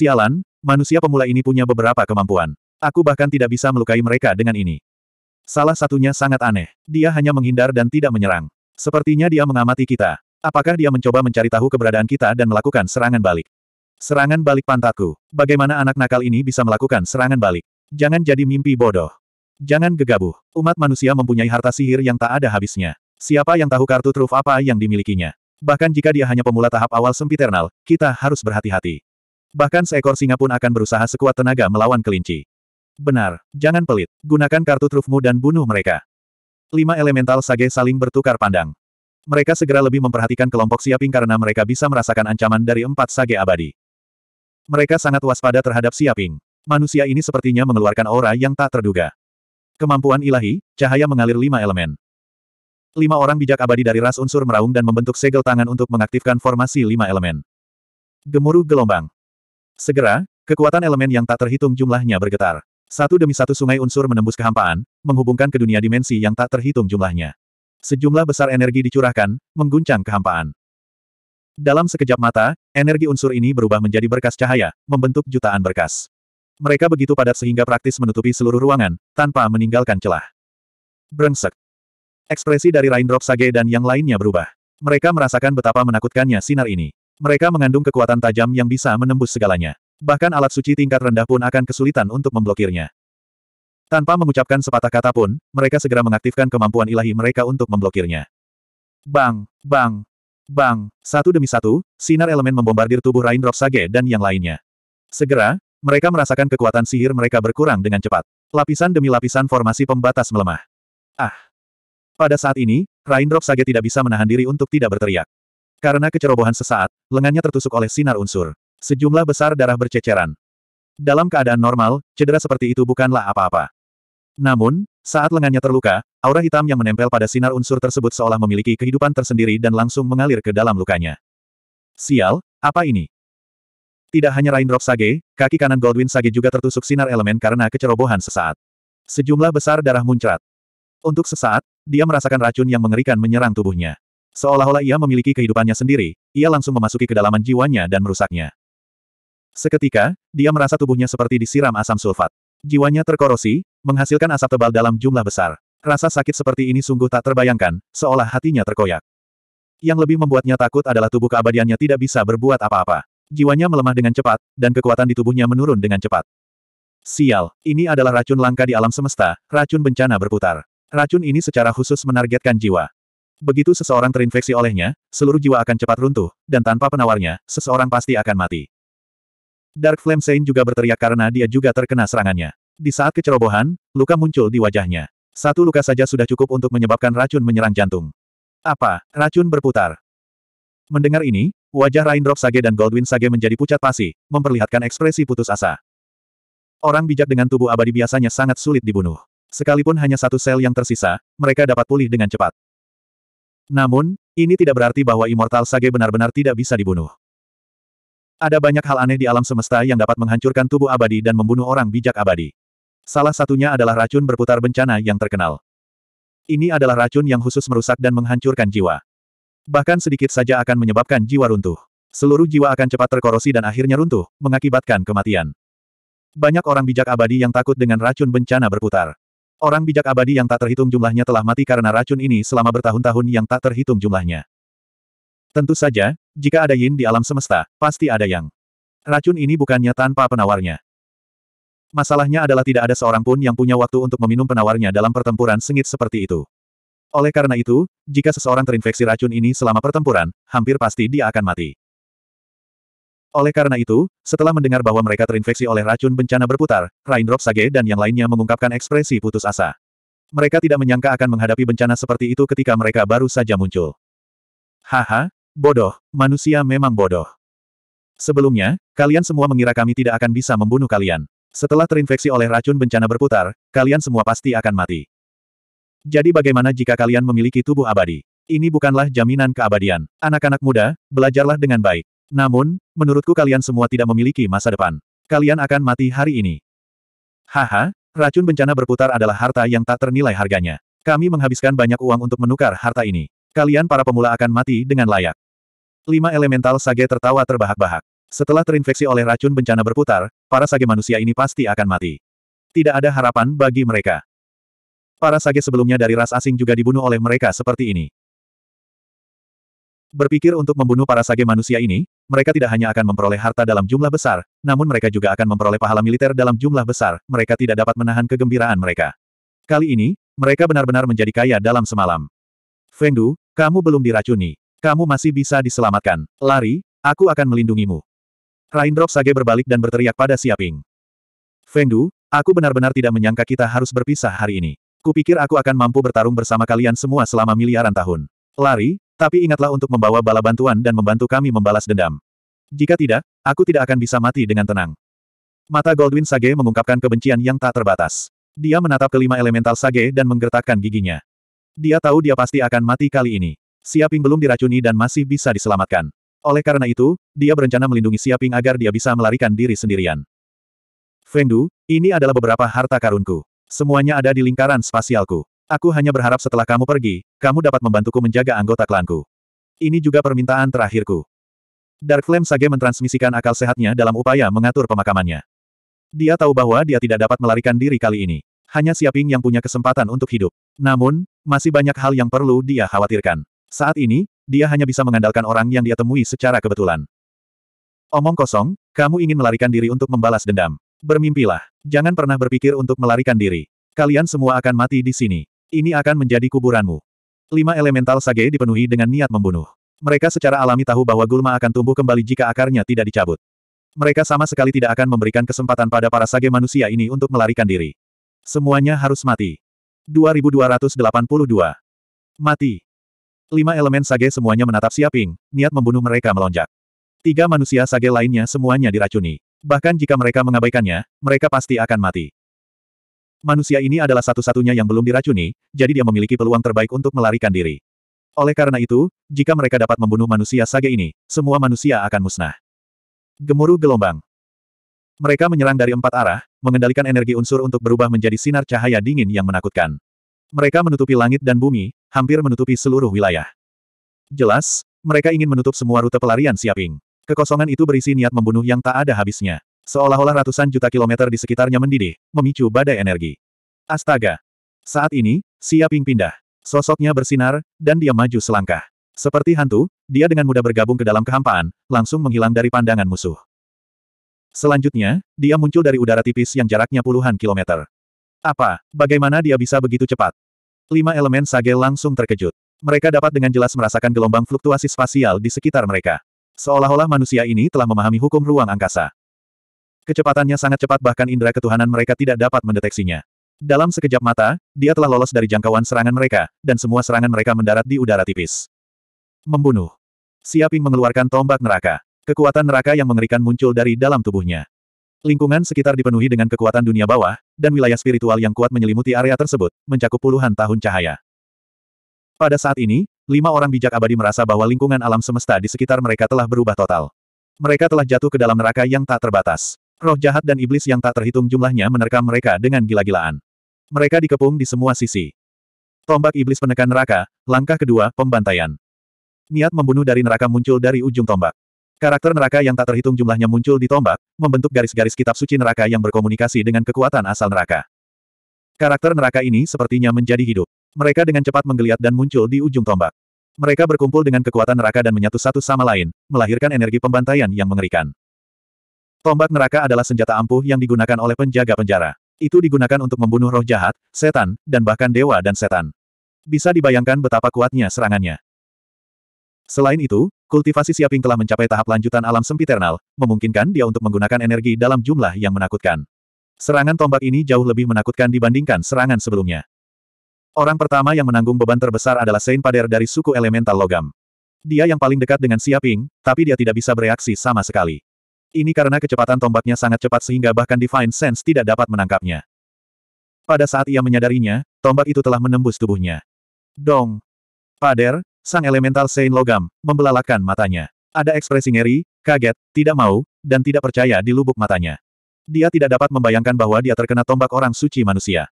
Sialan, manusia pemula ini punya beberapa kemampuan. Aku bahkan tidak bisa melukai mereka dengan ini. Salah satunya sangat aneh. Dia hanya menghindar dan tidak menyerang. Sepertinya dia mengamati kita. Apakah dia mencoba mencari tahu keberadaan kita dan melakukan serangan balik? Serangan balik pantaku. Bagaimana anak nakal ini bisa melakukan serangan balik? Jangan jadi mimpi bodoh. Jangan gegabah. Umat manusia mempunyai harta sihir yang tak ada habisnya. Siapa yang tahu kartu truf apa yang dimilikinya? Bahkan jika dia hanya pemula tahap awal sempiternal, kita harus berhati-hati. Bahkan seekor singa pun akan berusaha sekuat tenaga melawan kelinci. Benar, jangan pelit. Gunakan kartu trufmu dan bunuh mereka. Lima elemental sage saling bertukar pandang. Mereka segera lebih memperhatikan kelompok siaping karena mereka bisa merasakan ancaman dari empat sage abadi. Mereka sangat waspada terhadap siaping. Manusia ini sepertinya mengeluarkan aura yang tak terduga. Kemampuan ilahi, cahaya mengalir lima elemen. Lima orang bijak abadi dari ras unsur meraung dan membentuk segel tangan untuk mengaktifkan formasi lima elemen. Gemuruh gelombang. Segera, kekuatan elemen yang tak terhitung jumlahnya bergetar. Satu demi satu sungai unsur menembus kehampaan, menghubungkan ke dunia dimensi yang tak terhitung jumlahnya. Sejumlah besar energi dicurahkan, mengguncang kehampaan. Dalam sekejap mata, energi unsur ini berubah menjadi berkas cahaya, membentuk jutaan berkas. Mereka begitu padat sehingga praktis menutupi seluruh ruangan, tanpa meninggalkan celah. Brengsek. Ekspresi dari Raindrop Sage dan yang lainnya berubah. Mereka merasakan betapa menakutkannya sinar ini. Mereka mengandung kekuatan tajam yang bisa menembus segalanya. Bahkan alat suci tingkat rendah pun akan kesulitan untuk memblokirnya. Tanpa mengucapkan sepatah kata pun, mereka segera mengaktifkan kemampuan ilahi mereka untuk memblokirnya. Bang, bang, bang, satu demi satu, sinar elemen membombardir tubuh Raindrop Sage dan yang lainnya. Segera, mereka merasakan kekuatan sihir mereka berkurang dengan cepat. Lapisan demi lapisan formasi pembatas melemah. Ah! Pada saat ini, Raindrop Sage tidak bisa menahan diri untuk tidak berteriak. Karena kecerobohan sesaat, lengannya tertusuk oleh sinar unsur. Sejumlah besar darah berceceran. Dalam keadaan normal, cedera seperti itu bukanlah apa-apa. Namun, saat lengannya terluka, aura hitam yang menempel pada sinar unsur tersebut seolah memiliki kehidupan tersendiri dan langsung mengalir ke dalam lukanya. Sial, apa ini? Tidak hanya Raindrop Sage, kaki kanan Goldwyn Sage juga tertusuk sinar elemen karena kecerobohan sesaat. Sejumlah besar darah muncrat. Untuk sesaat, dia merasakan racun yang mengerikan menyerang tubuhnya. Seolah-olah ia memiliki kehidupannya sendiri, ia langsung memasuki kedalaman jiwanya dan merusaknya. Seketika, dia merasa tubuhnya seperti disiram asam sulfat. Jiwanya terkorosi, menghasilkan asap tebal dalam jumlah besar. Rasa sakit seperti ini sungguh tak terbayangkan, seolah hatinya terkoyak. Yang lebih membuatnya takut adalah tubuh keabadiannya tidak bisa berbuat apa-apa. Jiwanya melemah dengan cepat, dan kekuatan di tubuhnya menurun dengan cepat. Sial, ini adalah racun langka di alam semesta, racun bencana berputar. Racun ini secara khusus menargetkan jiwa. Begitu seseorang terinfeksi olehnya, seluruh jiwa akan cepat runtuh, dan tanpa penawarnya, seseorang pasti akan mati. Dark Flame Saint juga berteriak karena dia juga terkena serangannya. Di saat kecerobohan, luka muncul di wajahnya. Satu luka saja sudah cukup untuk menyebabkan racun menyerang jantung. Apa? Racun berputar. Mendengar ini, wajah Raindrop Sage dan Goldwyn Sage menjadi pucat pasi, memperlihatkan ekspresi putus asa. Orang bijak dengan tubuh abadi biasanya sangat sulit dibunuh. Sekalipun hanya satu sel yang tersisa, mereka dapat pulih dengan cepat. Namun, ini tidak berarti bahwa Immortal Sage benar-benar tidak bisa dibunuh. Ada banyak hal aneh di alam semesta yang dapat menghancurkan tubuh abadi dan membunuh orang bijak abadi. Salah satunya adalah racun berputar bencana yang terkenal. Ini adalah racun yang khusus merusak dan menghancurkan jiwa. Bahkan sedikit saja akan menyebabkan jiwa runtuh. Seluruh jiwa akan cepat terkorosi dan akhirnya runtuh, mengakibatkan kematian. Banyak orang bijak abadi yang takut dengan racun bencana berputar. Orang bijak abadi yang tak terhitung jumlahnya telah mati karena racun ini selama bertahun-tahun yang tak terhitung jumlahnya. Tentu saja, jika ada yin di alam semesta, pasti ada yang. Racun ini bukannya tanpa penawarnya. Masalahnya adalah tidak ada seorang pun yang punya waktu untuk meminum penawarnya dalam pertempuran sengit seperti itu. Oleh karena itu, jika seseorang terinfeksi racun ini selama pertempuran, hampir pasti dia akan mati. Oleh karena itu, setelah mendengar bahwa mereka terinfeksi oleh racun bencana berputar, Raindrop Sage dan yang lainnya mengungkapkan ekspresi putus asa. Mereka tidak menyangka akan menghadapi bencana seperti itu ketika mereka baru saja muncul. Haha, bodoh, manusia memang bodoh. Sebelumnya, kalian semua mengira kami tidak akan bisa membunuh kalian. Setelah terinfeksi oleh racun bencana berputar, kalian semua pasti akan mati. Jadi bagaimana jika kalian memiliki tubuh abadi? Ini bukanlah jaminan keabadian. Anak-anak muda, belajarlah dengan baik. Namun, menurutku kalian semua tidak memiliki masa depan. Kalian akan mati hari ini. Haha, racun bencana berputar adalah harta yang tak ternilai harganya. Kami menghabiskan banyak uang untuk menukar harta ini. Kalian para pemula akan mati dengan layak. Lima elemental sage tertawa terbahak-bahak. Setelah terinfeksi oleh racun bencana berputar, para sage manusia ini pasti akan mati. Tidak ada harapan bagi mereka. Para sage sebelumnya dari ras asing juga dibunuh oleh mereka seperti ini. Berpikir untuk membunuh para sage manusia ini, mereka tidak hanya akan memperoleh harta dalam jumlah besar, namun mereka juga akan memperoleh pahala militer dalam jumlah besar, mereka tidak dapat menahan kegembiraan mereka. Kali ini, mereka benar-benar menjadi kaya dalam semalam. Fengdu, kamu belum diracuni. Kamu masih bisa diselamatkan. Lari, aku akan melindungimu. Raindrop Sage berbalik dan berteriak pada Siaping. Fengdu, aku benar-benar tidak menyangka kita harus berpisah hari ini. Kupikir aku akan mampu bertarung bersama kalian semua selama miliaran tahun. Lari, tapi ingatlah untuk membawa bala bantuan dan membantu kami membalas dendam. Jika tidak, aku tidak akan bisa mati dengan tenang. Mata Goldwyn Sage mengungkapkan kebencian yang tak terbatas. Dia menatap kelima elemental Sage dan menggertakkan giginya. Dia tahu dia pasti akan mati kali ini. Siaping belum diracuni dan masih bisa diselamatkan. Oleh karena itu, dia berencana melindungi Siaping agar dia bisa melarikan diri sendirian. Fengdu, ini adalah beberapa harta karunku. Semuanya ada di lingkaran spasialku. Aku hanya berharap setelah kamu pergi, kamu dapat membantuku menjaga anggota klanku. Ini juga permintaan terakhirku. Dark Flame Sage mentransmisikan akal sehatnya dalam upaya mengatur pemakamannya. Dia tahu bahwa dia tidak dapat melarikan diri kali ini. Hanya Siaping yang punya kesempatan untuk hidup. Namun, masih banyak hal yang perlu dia khawatirkan. Saat ini, dia hanya bisa mengandalkan orang yang dia temui secara kebetulan. Omong kosong, kamu ingin melarikan diri untuk membalas dendam. Bermimpilah. Jangan pernah berpikir untuk melarikan diri. Kalian semua akan mati di sini. Ini akan menjadi kuburanmu. Lima elemental sage dipenuhi dengan niat membunuh. Mereka secara alami tahu bahwa gulma akan tumbuh kembali jika akarnya tidak dicabut. Mereka sama sekali tidak akan memberikan kesempatan pada para sage manusia ini untuk melarikan diri. Semuanya harus mati. 2282. Mati. Lima elemen sage semuanya menatap Siaping, niat membunuh mereka melonjak. Tiga manusia sage lainnya semuanya diracuni. Bahkan jika mereka mengabaikannya, mereka pasti akan mati. Manusia ini adalah satu-satunya yang belum diracuni, jadi dia memiliki peluang terbaik untuk melarikan diri. Oleh karena itu, jika mereka dapat membunuh manusia sage ini, semua manusia akan musnah. Gemuruh gelombang. Mereka menyerang dari empat arah, mengendalikan energi unsur untuk berubah menjadi sinar cahaya dingin yang menakutkan. Mereka menutupi langit dan bumi, hampir menutupi seluruh wilayah. Jelas, mereka ingin menutup semua rute pelarian Siaping. Kekosongan itu berisi niat membunuh yang tak ada habisnya. Seolah-olah ratusan juta kilometer di sekitarnya mendidih, memicu badai energi. Astaga! Saat ini, Siaping Ping pindah. Sosoknya bersinar, dan dia maju selangkah. Seperti hantu, dia dengan mudah bergabung ke dalam kehampaan, langsung menghilang dari pandangan musuh. Selanjutnya, dia muncul dari udara tipis yang jaraknya puluhan kilometer. Apa, bagaimana dia bisa begitu cepat? Lima elemen sage langsung terkejut. Mereka dapat dengan jelas merasakan gelombang fluktuasi spasial di sekitar mereka. Seolah-olah manusia ini telah memahami hukum ruang angkasa. Kecepatannya sangat cepat bahkan indera ketuhanan mereka tidak dapat mendeteksinya. Dalam sekejap mata, dia telah lolos dari jangkauan serangan mereka, dan semua serangan mereka mendarat di udara tipis. Membunuh. Siaping mengeluarkan tombak neraka. Kekuatan neraka yang mengerikan muncul dari dalam tubuhnya. Lingkungan sekitar dipenuhi dengan kekuatan dunia bawah, dan wilayah spiritual yang kuat menyelimuti area tersebut, mencakup puluhan tahun cahaya. Pada saat ini, lima orang bijak abadi merasa bahwa lingkungan alam semesta di sekitar mereka telah berubah total. Mereka telah jatuh ke dalam neraka yang tak terbatas. Roh jahat dan iblis yang tak terhitung jumlahnya menerkam mereka dengan gila-gilaan. Mereka dikepung di semua sisi. Tombak iblis penekan neraka, langkah kedua, pembantaian. Niat membunuh dari neraka muncul dari ujung tombak. Karakter neraka yang tak terhitung jumlahnya muncul di tombak, membentuk garis-garis kitab suci neraka yang berkomunikasi dengan kekuatan asal neraka. Karakter neraka ini sepertinya menjadi hidup. Mereka dengan cepat menggeliat dan muncul di ujung tombak. Mereka berkumpul dengan kekuatan neraka dan menyatu satu sama lain, melahirkan energi pembantaian yang mengerikan. Tombak neraka adalah senjata ampuh yang digunakan oleh penjaga penjara. Itu digunakan untuk membunuh roh jahat, setan, dan bahkan dewa dan setan. Bisa dibayangkan betapa kuatnya serangannya. Selain itu, kultivasi Siaping telah mencapai tahap lanjutan alam sempiternal, memungkinkan dia untuk menggunakan energi dalam jumlah yang menakutkan. Serangan tombak ini jauh lebih menakutkan dibandingkan serangan sebelumnya. Orang pertama yang menanggung beban terbesar adalah Saint Pader dari suku Elemental Logam. Dia yang paling dekat dengan Siaping, tapi dia tidak bisa bereaksi sama sekali. Ini karena kecepatan tombaknya sangat cepat sehingga bahkan Divine Sense tidak dapat menangkapnya. Pada saat ia menyadarinya, tombak itu telah menembus tubuhnya. Dong! Pader, sang elemental Saint Logam, membelalakan matanya. Ada ekspresi ngeri, kaget, tidak mau, dan tidak percaya di lubuk matanya. Dia tidak dapat membayangkan bahwa dia terkena tombak orang suci manusia.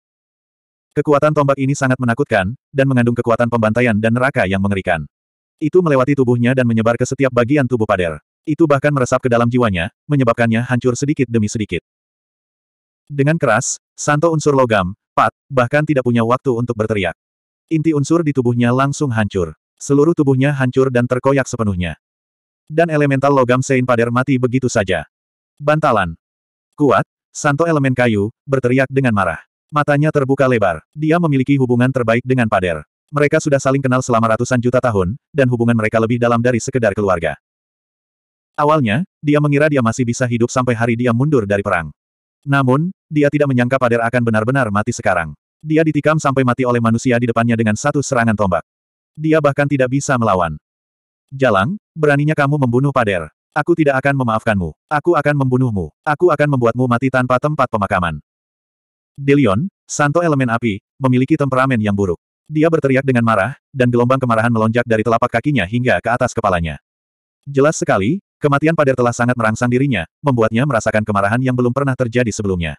Kekuatan tombak ini sangat menakutkan, dan mengandung kekuatan pembantaian dan neraka yang mengerikan. Itu melewati tubuhnya dan menyebar ke setiap bagian tubuh Pader. Itu bahkan meresap ke dalam jiwanya, menyebabkannya hancur sedikit demi sedikit. Dengan keras, Santo unsur logam, Pat, bahkan tidak punya waktu untuk berteriak. Inti unsur di tubuhnya langsung hancur. Seluruh tubuhnya hancur dan terkoyak sepenuhnya. Dan elemental logam Sein Pader mati begitu saja. Bantalan. Kuat, Santo elemen kayu, berteriak dengan marah. Matanya terbuka lebar. Dia memiliki hubungan terbaik dengan Pader. Mereka sudah saling kenal selama ratusan juta tahun, dan hubungan mereka lebih dalam dari sekedar keluarga. Awalnya, dia mengira dia masih bisa hidup sampai hari dia mundur dari perang. Namun, dia tidak menyangka Pader akan benar-benar mati sekarang. Dia ditikam sampai mati oleh manusia di depannya dengan satu serangan tombak. Dia bahkan tidak bisa melawan. Jalang, beraninya kamu membunuh Pader. Aku tidak akan memaafkanmu. Aku akan membunuhmu. Aku akan membuatmu mati tanpa tempat pemakaman. Delion, santo elemen api, memiliki temperamen yang buruk. Dia berteriak dengan marah, dan gelombang kemarahan melonjak dari telapak kakinya hingga ke atas kepalanya. Jelas sekali, Kematian Pader telah sangat merangsang dirinya, membuatnya merasakan kemarahan yang belum pernah terjadi sebelumnya.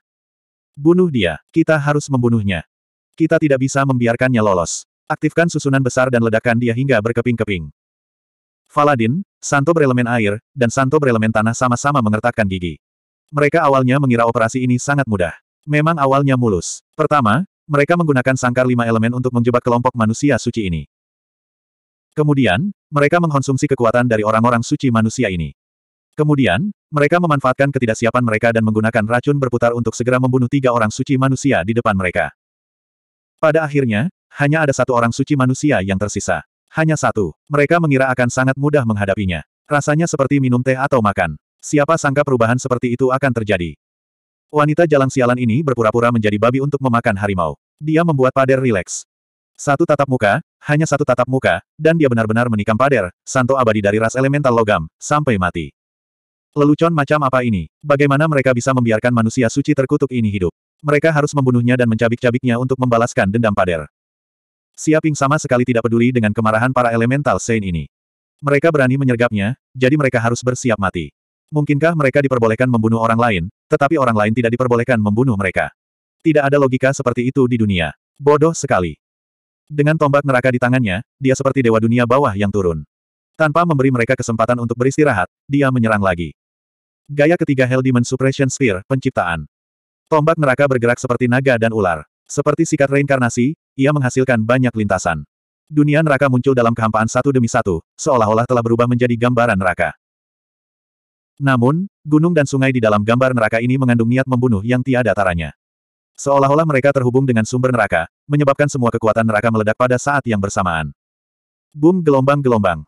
Bunuh dia, kita harus membunuhnya. Kita tidak bisa membiarkannya lolos. Aktifkan susunan besar dan ledakan dia hingga berkeping-keping. Faladin, Santo berelemen air, dan Santo berelemen tanah sama-sama mengertakkan gigi. Mereka awalnya mengira operasi ini sangat mudah. Memang awalnya mulus. Pertama, mereka menggunakan sangkar lima elemen untuk menjebak kelompok manusia suci ini. Kemudian, mereka mengkonsumsi kekuatan dari orang-orang suci manusia ini. Kemudian, mereka memanfaatkan ketidaksiapan mereka dan menggunakan racun berputar untuk segera membunuh tiga orang suci manusia di depan mereka. Pada akhirnya, hanya ada satu orang suci manusia yang tersisa. Hanya satu. Mereka mengira akan sangat mudah menghadapinya. Rasanya seperti minum teh atau makan. Siapa sangka perubahan seperti itu akan terjadi. Wanita jalan sialan ini berpura-pura menjadi babi untuk memakan harimau. Dia membuat Pader rileks. Satu tatap muka, hanya satu tatap muka, dan dia benar-benar menikam Pader, Santo abadi dari ras elemental logam, sampai mati. Lelucon macam apa ini? Bagaimana mereka bisa membiarkan manusia suci terkutuk ini hidup? Mereka harus membunuhnya dan mencabik-cabiknya untuk membalaskan dendam Pader. Siaping sama sekali tidak peduli dengan kemarahan para elemental Saint ini. Mereka berani menyergapnya, jadi mereka harus bersiap mati. Mungkinkah mereka diperbolehkan membunuh orang lain, tetapi orang lain tidak diperbolehkan membunuh mereka? Tidak ada logika seperti itu di dunia. Bodoh sekali. Dengan tombak neraka di tangannya, dia seperti dewa dunia bawah yang turun. Tanpa memberi mereka kesempatan untuk beristirahat, dia menyerang lagi. Gaya ketiga Hell Demon Suppression Sphere, penciptaan. Tombak neraka bergerak seperti naga dan ular. Seperti sikat reinkarnasi, ia menghasilkan banyak lintasan. Dunia neraka muncul dalam kehampaan satu demi satu, seolah-olah telah berubah menjadi gambaran neraka. Namun, gunung dan sungai di dalam gambar neraka ini mengandung niat membunuh yang tiada taranya. Seolah-olah mereka terhubung dengan sumber neraka, menyebabkan semua kekuatan neraka meledak pada saat yang bersamaan. Boom gelombang-gelombang.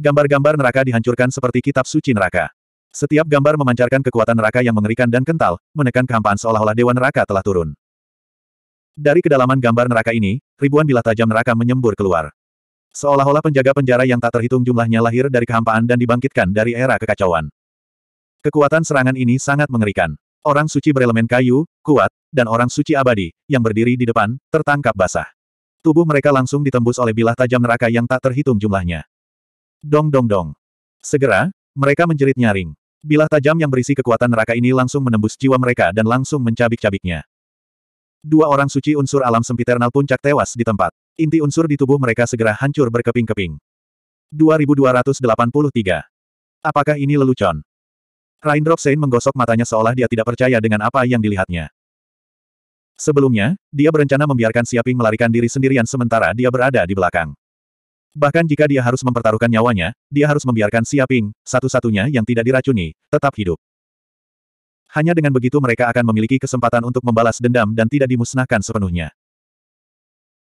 Gambar-gambar neraka dihancurkan seperti kitab suci neraka. Setiap gambar memancarkan kekuatan neraka yang mengerikan dan kental, menekan kehampaan seolah-olah dewa neraka telah turun. Dari kedalaman gambar neraka ini, ribuan bilah tajam neraka menyembur keluar. Seolah-olah penjaga penjara yang tak terhitung jumlahnya lahir dari kehampaan dan dibangkitkan dari era kekacauan. Kekuatan serangan ini sangat mengerikan. Orang suci berelemen kayu, kuat, dan orang suci abadi, yang berdiri di depan, tertangkap basah. Tubuh mereka langsung ditembus oleh bilah tajam neraka yang tak terhitung jumlahnya. Dong dong dong. Segera, mereka menjerit nyaring. Bilah tajam yang berisi kekuatan neraka ini langsung menembus jiwa mereka dan langsung mencabik-cabiknya. Dua orang suci unsur alam sempiternal puncak tewas di tempat. Inti unsur di tubuh mereka segera hancur berkeping-keping. 2283. Apakah ini lelucon? Raindrop Sein menggosok matanya seolah dia tidak percaya dengan apa yang dilihatnya. Sebelumnya, dia berencana membiarkan Siaping melarikan diri sendirian sementara dia berada di belakang. Bahkan jika dia harus mempertaruhkan nyawanya, dia harus membiarkan Siaping, satu-satunya yang tidak diracuni, tetap hidup. Hanya dengan begitu mereka akan memiliki kesempatan untuk membalas dendam dan tidak dimusnahkan sepenuhnya.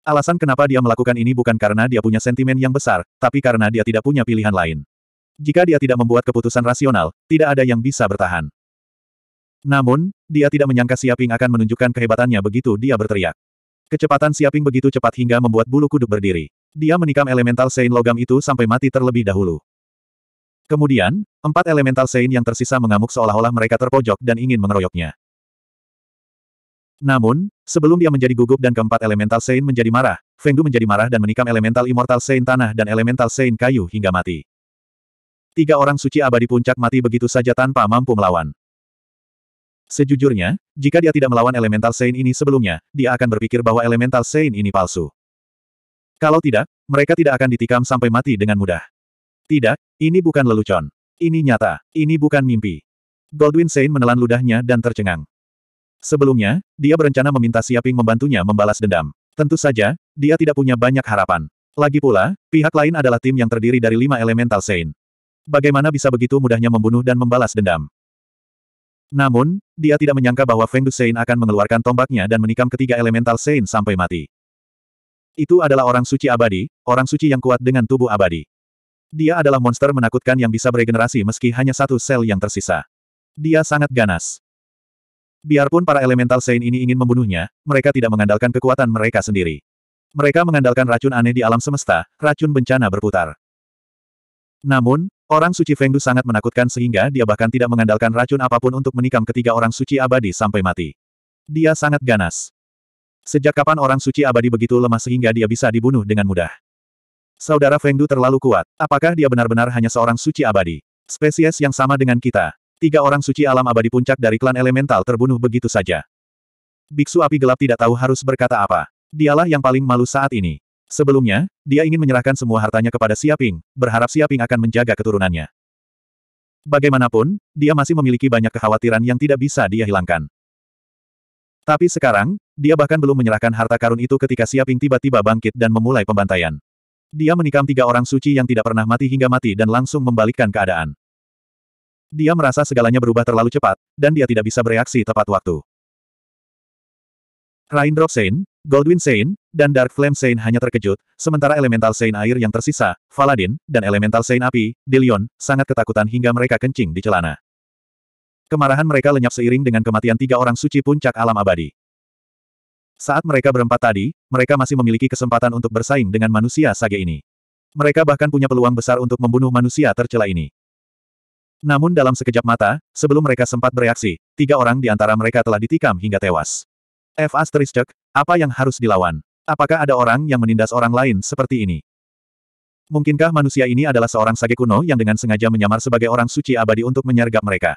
Alasan kenapa dia melakukan ini bukan karena dia punya sentimen yang besar, tapi karena dia tidak punya pilihan lain. Jika dia tidak membuat keputusan rasional, tidak ada yang bisa bertahan. Namun, dia tidak menyangka Siaping akan menunjukkan kehebatannya begitu dia berteriak. Kecepatan Siaping begitu cepat hingga membuat bulu kuduk berdiri. Dia menikam elemental Sein logam itu sampai mati terlebih dahulu. Kemudian, empat elemental Sein yang tersisa mengamuk seolah-olah mereka terpojok dan ingin mengeroyoknya. Namun, sebelum dia menjadi gugup dan keempat elemental Sein menjadi marah, Fengdu menjadi marah dan menikam elemental Immortal Sein tanah dan elemental Sein kayu hingga mati tiga orang suci abadi puncak mati begitu saja tanpa mampu melawan. Sejujurnya, jika dia tidak melawan Elemental Sein ini sebelumnya, dia akan berpikir bahwa Elemental Sein ini palsu. Kalau tidak, mereka tidak akan ditikam sampai mati dengan mudah. Tidak, ini bukan lelucon. Ini nyata, ini bukan mimpi. Goldwyn Sein menelan ludahnya dan tercengang. Sebelumnya, dia berencana meminta Siaping membantunya membalas dendam. Tentu saja, dia tidak punya banyak harapan. Lagi pula, pihak lain adalah tim yang terdiri dari lima Elemental Sein. Bagaimana bisa begitu mudahnya membunuh dan membalas dendam? Namun, dia tidak menyangka bahwa Feng Dusein akan mengeluarkan tombaknya dan menikam ketiga elemental Sein sampai mati. Itu adalah orang suci abadi, orang suci yang kuat dengan tubuh abadi. Dia adalah monster menakutkan yang bisa beregenerasi meski hanya satu sel yang tersisa. Dia sangat ganas. Biarpun para elemental Sein ini ingin membunuhnya, mereka tidak mengandalkan kekuatan mereka sendiri. Mereka mengandalkan racun aneh di alam semesta, racun bencana berputar. Namun, Orang suci Fengdu sangat menakutkan sehingga dia bahkan tidak mengandalkan racun apapun untuk menikam ketiga orang suci abadi sampai mati. Dia sangat ganas. Sejak kapan orang suci abadi begitu lemah sehingga dia bisa dibunuh dengan mudah? Saudara Fengdu terlalu kuat. Apakah dia benar-benar hanya seorang suci abadi? Spesies yang sama dengan kita. Tiga orang suci alam abadi puncak dari klan elemental terbunuh begitu saja. Biksu api gelap tidak tahu harus berkata apa. Dialah yang paling malu saat ini. Sebelumnya, dia ingin menyerahkan semua hartanya kepada Siaping, berharap Siaping akan menjaga keturunannya. Bagaimanapun, dia masih memiliki banyak kekhawatiran yang tidak bisa dia hilangkan. Tapi sekarang, dia bahkan belum menyerahkan harta karun itu ketika Siaping tiba-tiba bangkit dan memulai pembantaian. Dia menikam tiga orang suci yang tidak pernah mati hingga mati dan langsung membalikkan keadaan. Dia merasa segalanya berubah terlalu cepat, dan dia tidak bisa bereaksi tepat waktu. Raindrop Sein, Goldwyn Sein, dan Dark Flame Sein hanya terkejut, sementara Elemental Sein air yang tersisa, Faladin, dan Elemental Sein api, Dillion, sangat ketakutan hingga mereka kencing di celana. Kemarahan mereka lenyap seiring dengan kematian tiga orang suci puncak alam abadi. Saat mereka berempat tadi, mereka masih memiliki kesempatan untuk bersaing dengan manusia sage ini. Mereka bahkan punya peluang besar untuk membunuh manusia tercela ini. Namun dalam sekejap mata, sebelum mereka sempat bereaksi, tiga orang di antara mereka telah ditikam hingga tewas. F asterisk, apa yang harus dilawan? Apakah ada orang yang menindas orang lain seperti ini? Mungkinkah manusia ini adalah seorang sage kuno yang dengan sengaja menyamar sebagai orang suci abadi untuk menyergap mereka?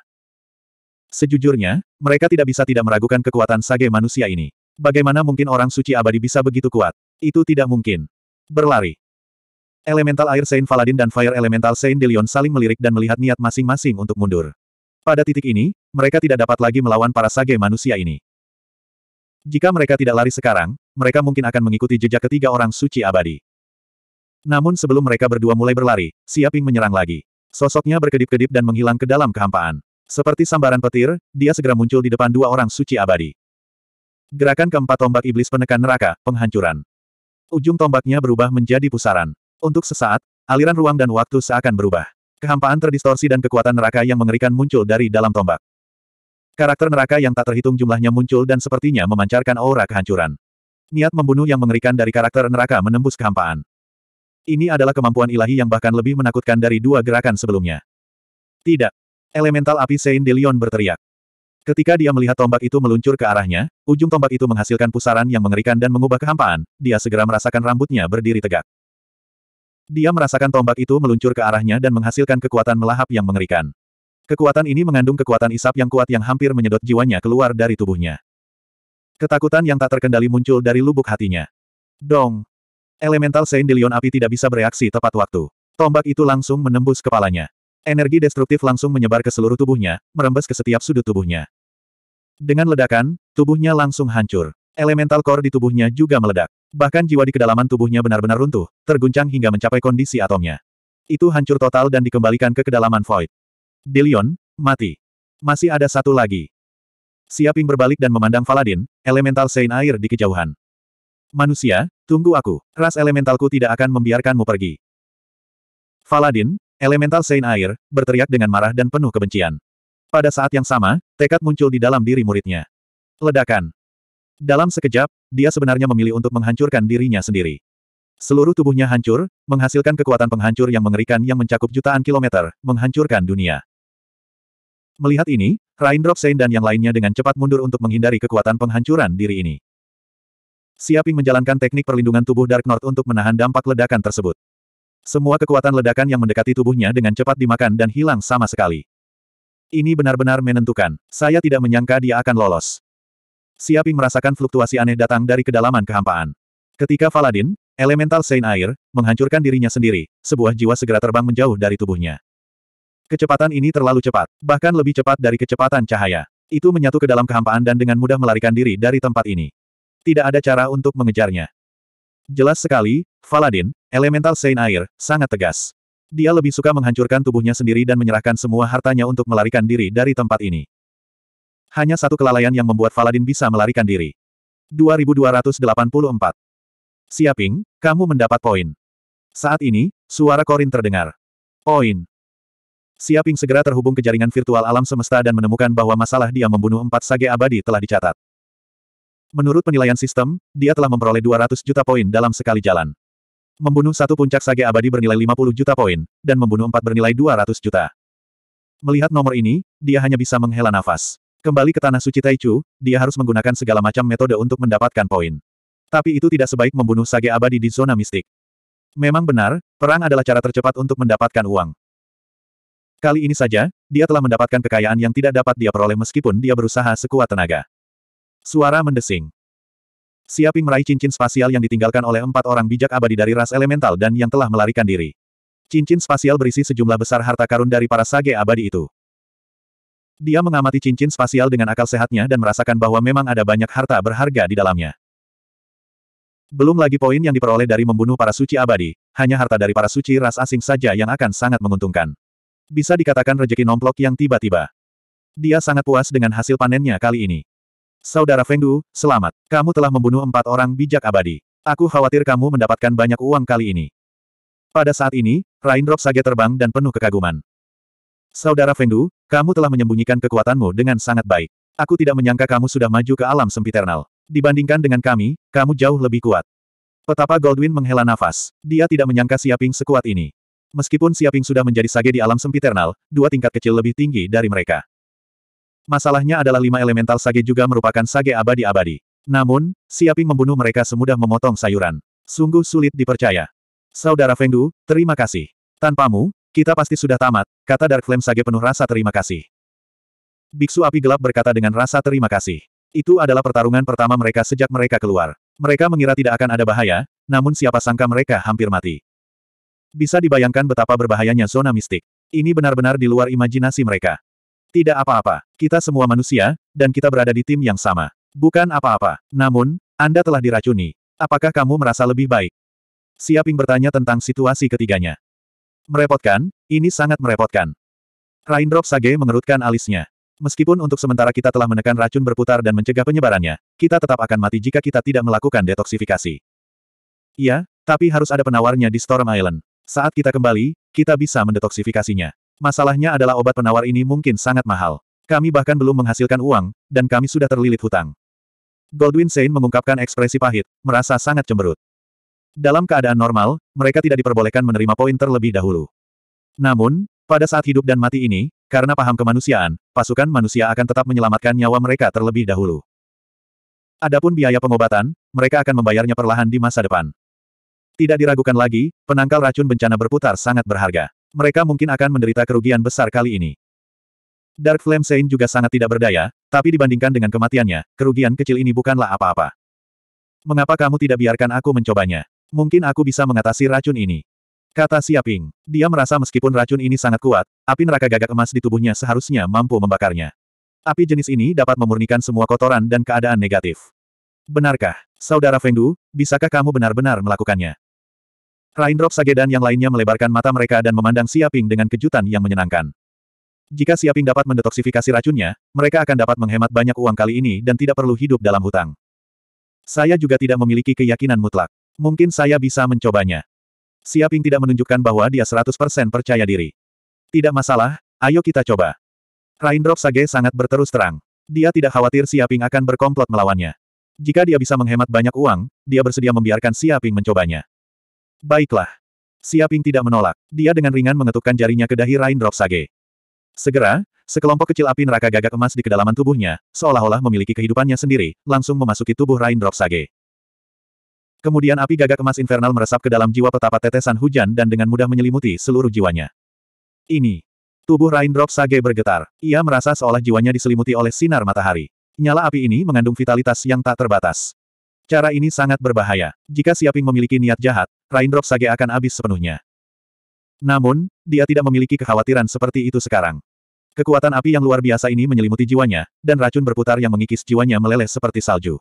Sejujurnya, mereka tidak bisa tidak meragukan kekuatan sage manusia ini. Bagaimana mungkin orang suci abadi bisa begitu kuat? Itu tidak mungkin. Berlari. Elemental Air Saint Faladin dan Fire Elemental Saint Delion saling melirik dan melihat niat masing-masing untuk mundur. Pada titik ini, mereka tidak dapat lagi melawan para sage manusia ini. Jika mereka tidak lari sekarang, mereka mungkin akan mengikuti jejak ketiga orang suci abadi. Namun sebelum mereka berdua mulai berlari, Siaping menyerang lagi. Sosoknya berkedip-kedip dan menghilang ke dalam kehampaan. Seperti sambaran petir, dia segera muncul di depan dua orang suci abadi. Gerakan keempat tombak iblis penekan neraka, penghancuran. Ujung tombaknya berubah menjadi pusaran. Untuk sesaat, aliran ruang dan waktu seakan berubah. Kehampaan terdistorsi dan kekuatan neraka yang mengerikan muncul dari dalam tombak. Karakter neraka yang tak terhitung jumlahnya muncul dan sepertinya memancarkan aura kehancuran. Niat membunuh yang mengerikan dari karakter neraka menembus kehampaan. Ini adalah kemampuan ilahi yang bahkan lebih menakutkan dari dua gerakan sebelumnya. Tidak. Elemental api Saint de Leon berteriak. Ketika dia melihat tombak itu meluncur ke arahnya, ujung tombak itu menghasilkan pusaran yang mengerikan dan mengubah kehampaan, dia segera merasakan rambutnya berdiri tegak. Dia merasakan tombak itu meluncur ke arahnya dan menghasilkan kekuatan melahap yang mengerikan. Kekuatan ini mengandung kekuatan isap yang kuat yang hampir menyedot jiwanya keluar dari tubuhnya. Ketakutan yang tak terkendali muncul dari lubuk hatinya. Dong! Elemental Saint Dilion api tidak bisa bereaksi tepat waktu. Tombak itu langsung menembus kepalanya. Energi destruktif langsung menyebar ke seluruh tubuhnya, merembes ke setiap sudut tubuhnya. Dengan ledakan, tubuhnya langsung hancur. Elemental core di tubuhnya juga meledak. Bahkan jiwa di kedalaman tubuhnya benar-benar runtuh, terguncang hingga mencapai kondisi atomnya. Itu hancur total dan dikembalikan ke kedalaman void. Delion, mati. Masih ada satu lagi. Siaping berbalik dan memandang Faladin, elemental Sein Air di kejauhan. Manusia, tunggu aku. Ras elementalku tidak akan membiarkanmu pergi. Faladin, elemental Sein Air, berteriak dengan marah dan penuh kebencian. Pada saat yang sama, tekad muncul di dalam diri muridnya. Ledakan. Dalam sekejap, dia sebenarnya memilih untuk menghancurkan dirinya sendiri. Seluruh tubuhnya hancur, menghasilkan kekuatan penghancur yang mengerikan yang mencakup jutaan kilometer, menghancurkan dunia. Melihat ini, Raindrop Sein dan yang lainnya dengan cepat mundur untuk menghindari kekuatan penghancuran diri ini. Siaping menjalankan teknik perlindungan tubuh Dark North untuk menahan dampak ledakan tersebut. Semua kekuatan ledakan yang mendekati tubuhnya dengan cepat dimakan dan hilang sama sekali. Ini benar-benar menentukan. Saya tidak menyangka dia akan lolos. Siaping merasakan fluktuasi aneh datang dari kedalaman kehampaan. Ketika Faladin, Elemental Saint Air, menghancurkan dirinya sendiri, sebuah jiwa segera terbang menjauh dari tubuhnya. Kecepatan ini terlalu cepat, bahkan lebih cepat dari kecepatan cahaya. Itu menyatu ke dalam kehampaan dan dengan mudah melarikan diri dari tempat ini. Tidak ada cara untuk mengejarnya. Jelas sekali, Faladin, elemental Saint Air, sangat tegas. Dia lebih suka menghancurkan tubuhnya sendiri dan menyerahkan semua hartanya untuk melarikan diri dari tempat ini. Hanya satu kelalaian yang membuat Faladin bisa melarikan diri. 2284. Siaping, kamu mendapat poin. Saat ini, suara Korin terdengar. Poin. Siaping segera terhubung ke jaringan virtual alam semesta dan menemukan bahwa masalah dia membunuh empat sage abadi telah dicatat. Menurut penilaian sistem, dia telah memperoleh 200 juta poin dalam sekali jalan. Membunuh satu puncak sage abadi bernilai 50 juta poin, dan membunuh empat bernilai 200 juta. Melihat nomor ini, dia hanya bisa menghela nafas. Kembali ke Tanah Suci Taichu, dia harus menggunakan segala macam metode untuk mendapatkan poin. Tapi itu tidak sebaik membunuh sage abadi di zona mistik. Memang benar, perang adalah cara tercepat untuk mendapatkan uang. Kali ini saja, dia telah mendapatkan kekayaan yang tidak dapat dia peroleh meskipun dia berusaha sekuat tenaga. Suara mendesing. Siaping meraih cincin spasial yang ditinggalkan oleh empat orang bijak abadi dari ras elemental dan yang telah melarikan diri. Cincin spasial berisi sejumlah besar harta karun dari para sage abadi itu. Dia mengamati cincin spasial dengan akal sehatnya dan merasakan bahwa memang ada banyak harta berharga di dalamnya. Belum lagi poin yang diperoleh dari membunuh para suci abadi, hanya harta dari para suci ras asing saja yang akan sangat menguntungkan. Bisa dikatakan rejeki nomplok yang tiba-tiba. Dia sangat puas dengan hasil panennya kali ini. Saudara Fengdu, selamat. Kamu telah membunuh empat orang bijak abadi. Aku khawatir kamu mendapatkan banyak uang kali ini. Pada saat ini, Raindrop Sage terbang dan penuh kekaguman. Saudara Fengdu, kamu telah menyembunyikan kekuatanmu dengan sangat baik. Aku tidak menyangka kamu sudah maju ke alam sempiternal. Dibandingkan dengan kami, kamu jauh lebih kuat. Petapa Goldwyn menghela nafas. Dia tidak menyangka Siaping sekuat ini. Meskipun Siaping sudah menjadi sage di alam sempiternal, dua tingkat kecil lebih tinggi dari mereka. Masalahnya adalah lima elemental sage juga merupakan sage abadi-abadi. Namun, Siaping membunuh mereka semudah memotong sayuran. Sungguh sulit dipercaya. Saudara Fengdu, terima kasih. Tanpamu, kita pasti sudah tamat, kata Dark Flame Sage penuh rasa terima kasih. Biksu api gelap berkata dengan rasa terima kasih. Itu adalah pertarungan pertama mereka sejak mereka keluar. Mereka mengira tidak akan ada bahaya, namun siapa sangka mereka hampir mati. Bisa dibayangkan betapa berbahayanya zona mistik. Ini benar-benar di luar imajinasi mereka. Tidak apa-apa, kita semua manusia, dan kita berada di tim yang sama. Bukan apa-apa. Namun, Anda telah diracuni. Apakah kamu merasa lebih baik? Siaping bertanya tentang situasi ketiganya. Merepotkan, ini sangat merepotkan. Raindrop Sage mengerutkan alisnya. Meskipun untuk sementara kita telah menekan racun berputar dan mencegah penyebarannya, kita tetap akan mati jika kita tidak melakukan detoksifikasi. Iya, tapi harus ada penawarnya di Storm Island. Saat kita kembali, kita bisa mendetoksifikasinya. Masalahnya adalah obat penawar ini mungkin sangat mahal. Kami bahkan belum menghasilkan uang, dan kami sudah terlilit hutang. Goldwyn Sein mengungkapkan ekspresi pahit, merasa sangat cemberut. Dalam keadaan normal, mereka tidak diperbolehkan menerima poin terlebih dahulu. Namun, pada saat hidup dan mati ini, karena paham kemanusiaan, pasukan manusia akan tetap menyelamatkan nyawa mereka terlebih dahulu. Adapun biaya pengobatan, mereka akan membayarnya perlahan di masa depan. Tidak diragukan lagi, penangkal racun bencana berputar sangat berharga. Mereka mungkin akan menderita kerugian besar kali ini. Dark Flame Saint juga sangat tidak berdaya, tapi dibandingkan dengan kematiannya, kerugian kecil ini bukanlah apa-apa. Mengapa kamu tidak biarkan aku mencobanya? Mungkin aku bisa mengatasi racun ini. Kata Siaping. Dia merasa meskipun racun ini sangat kuat, api neraka gagak emas di tubuhnya seharusnya mampu membakarnya. Api jenis ini dapat memurnikan semua kotoran dan keadaan negatif. Benarkah, Saudara Fengdu, bisakah kamu benar-benar melakukannya? Raindrop Sage dan yang lainnya melebarkan mata mereka dan memandang Siaping dengan kejutan yang menyenangkan. Jika Siaping dapat mendetoksifikasi racunnya, mereka akan dapat menghemat banyak uang kali ini dan tidak perlu hidup dalam hutang. Saya juga tidak memiliki keyakinan mutlak. Mungkin saya bisa mencobanya. Siaping tidak menunjukkan bahwa dia 100% percaya diri. Tidak masalah, ayo kita coba. Raindrop Sage sangat berterus terang. Dia tidak khawatir Siaping akan berkomplot melawannya. Jika dia bisa menghemat banyak uang, dia bersedia membiarkan Siaping mencobanya. Baiklah. Siaping tidak menolak. Dia dengan ringan mengetukkan jarinya ke dahi Raindrop Sage. Segera, sekelompok kecil api neraka gagak emas di kedalaman tubuhnya, seolah-olah memiliki kehidupannya sendiri, langsung memasuki tubuh Raindrop Sage. Kemudian api gagak emas infernal meresap ke dalam jiwa petapa tetesan hujan dan dengan mudah menyelimuti seluruh jiwanya. Ini. Tubuh Raindrop Sage bergetar. Ia merasa seolah jiwanya diselimuti oleh sinar matahari. Nyala api ini mengandung vitalitas yang tak terbatas. Cara ini sangat berbahaya. Jika Siaping memiliki niat jahat, Raindrop Sage akan habis sepenuhnya. Namun, dia tidak memiliki kekhawatiran seperti itu sekarang. Kekuatan api yang luar biasa ini menyelimuti jiwanya, dan racun berputar yang mengikis jiwanya meleleh seperti salju.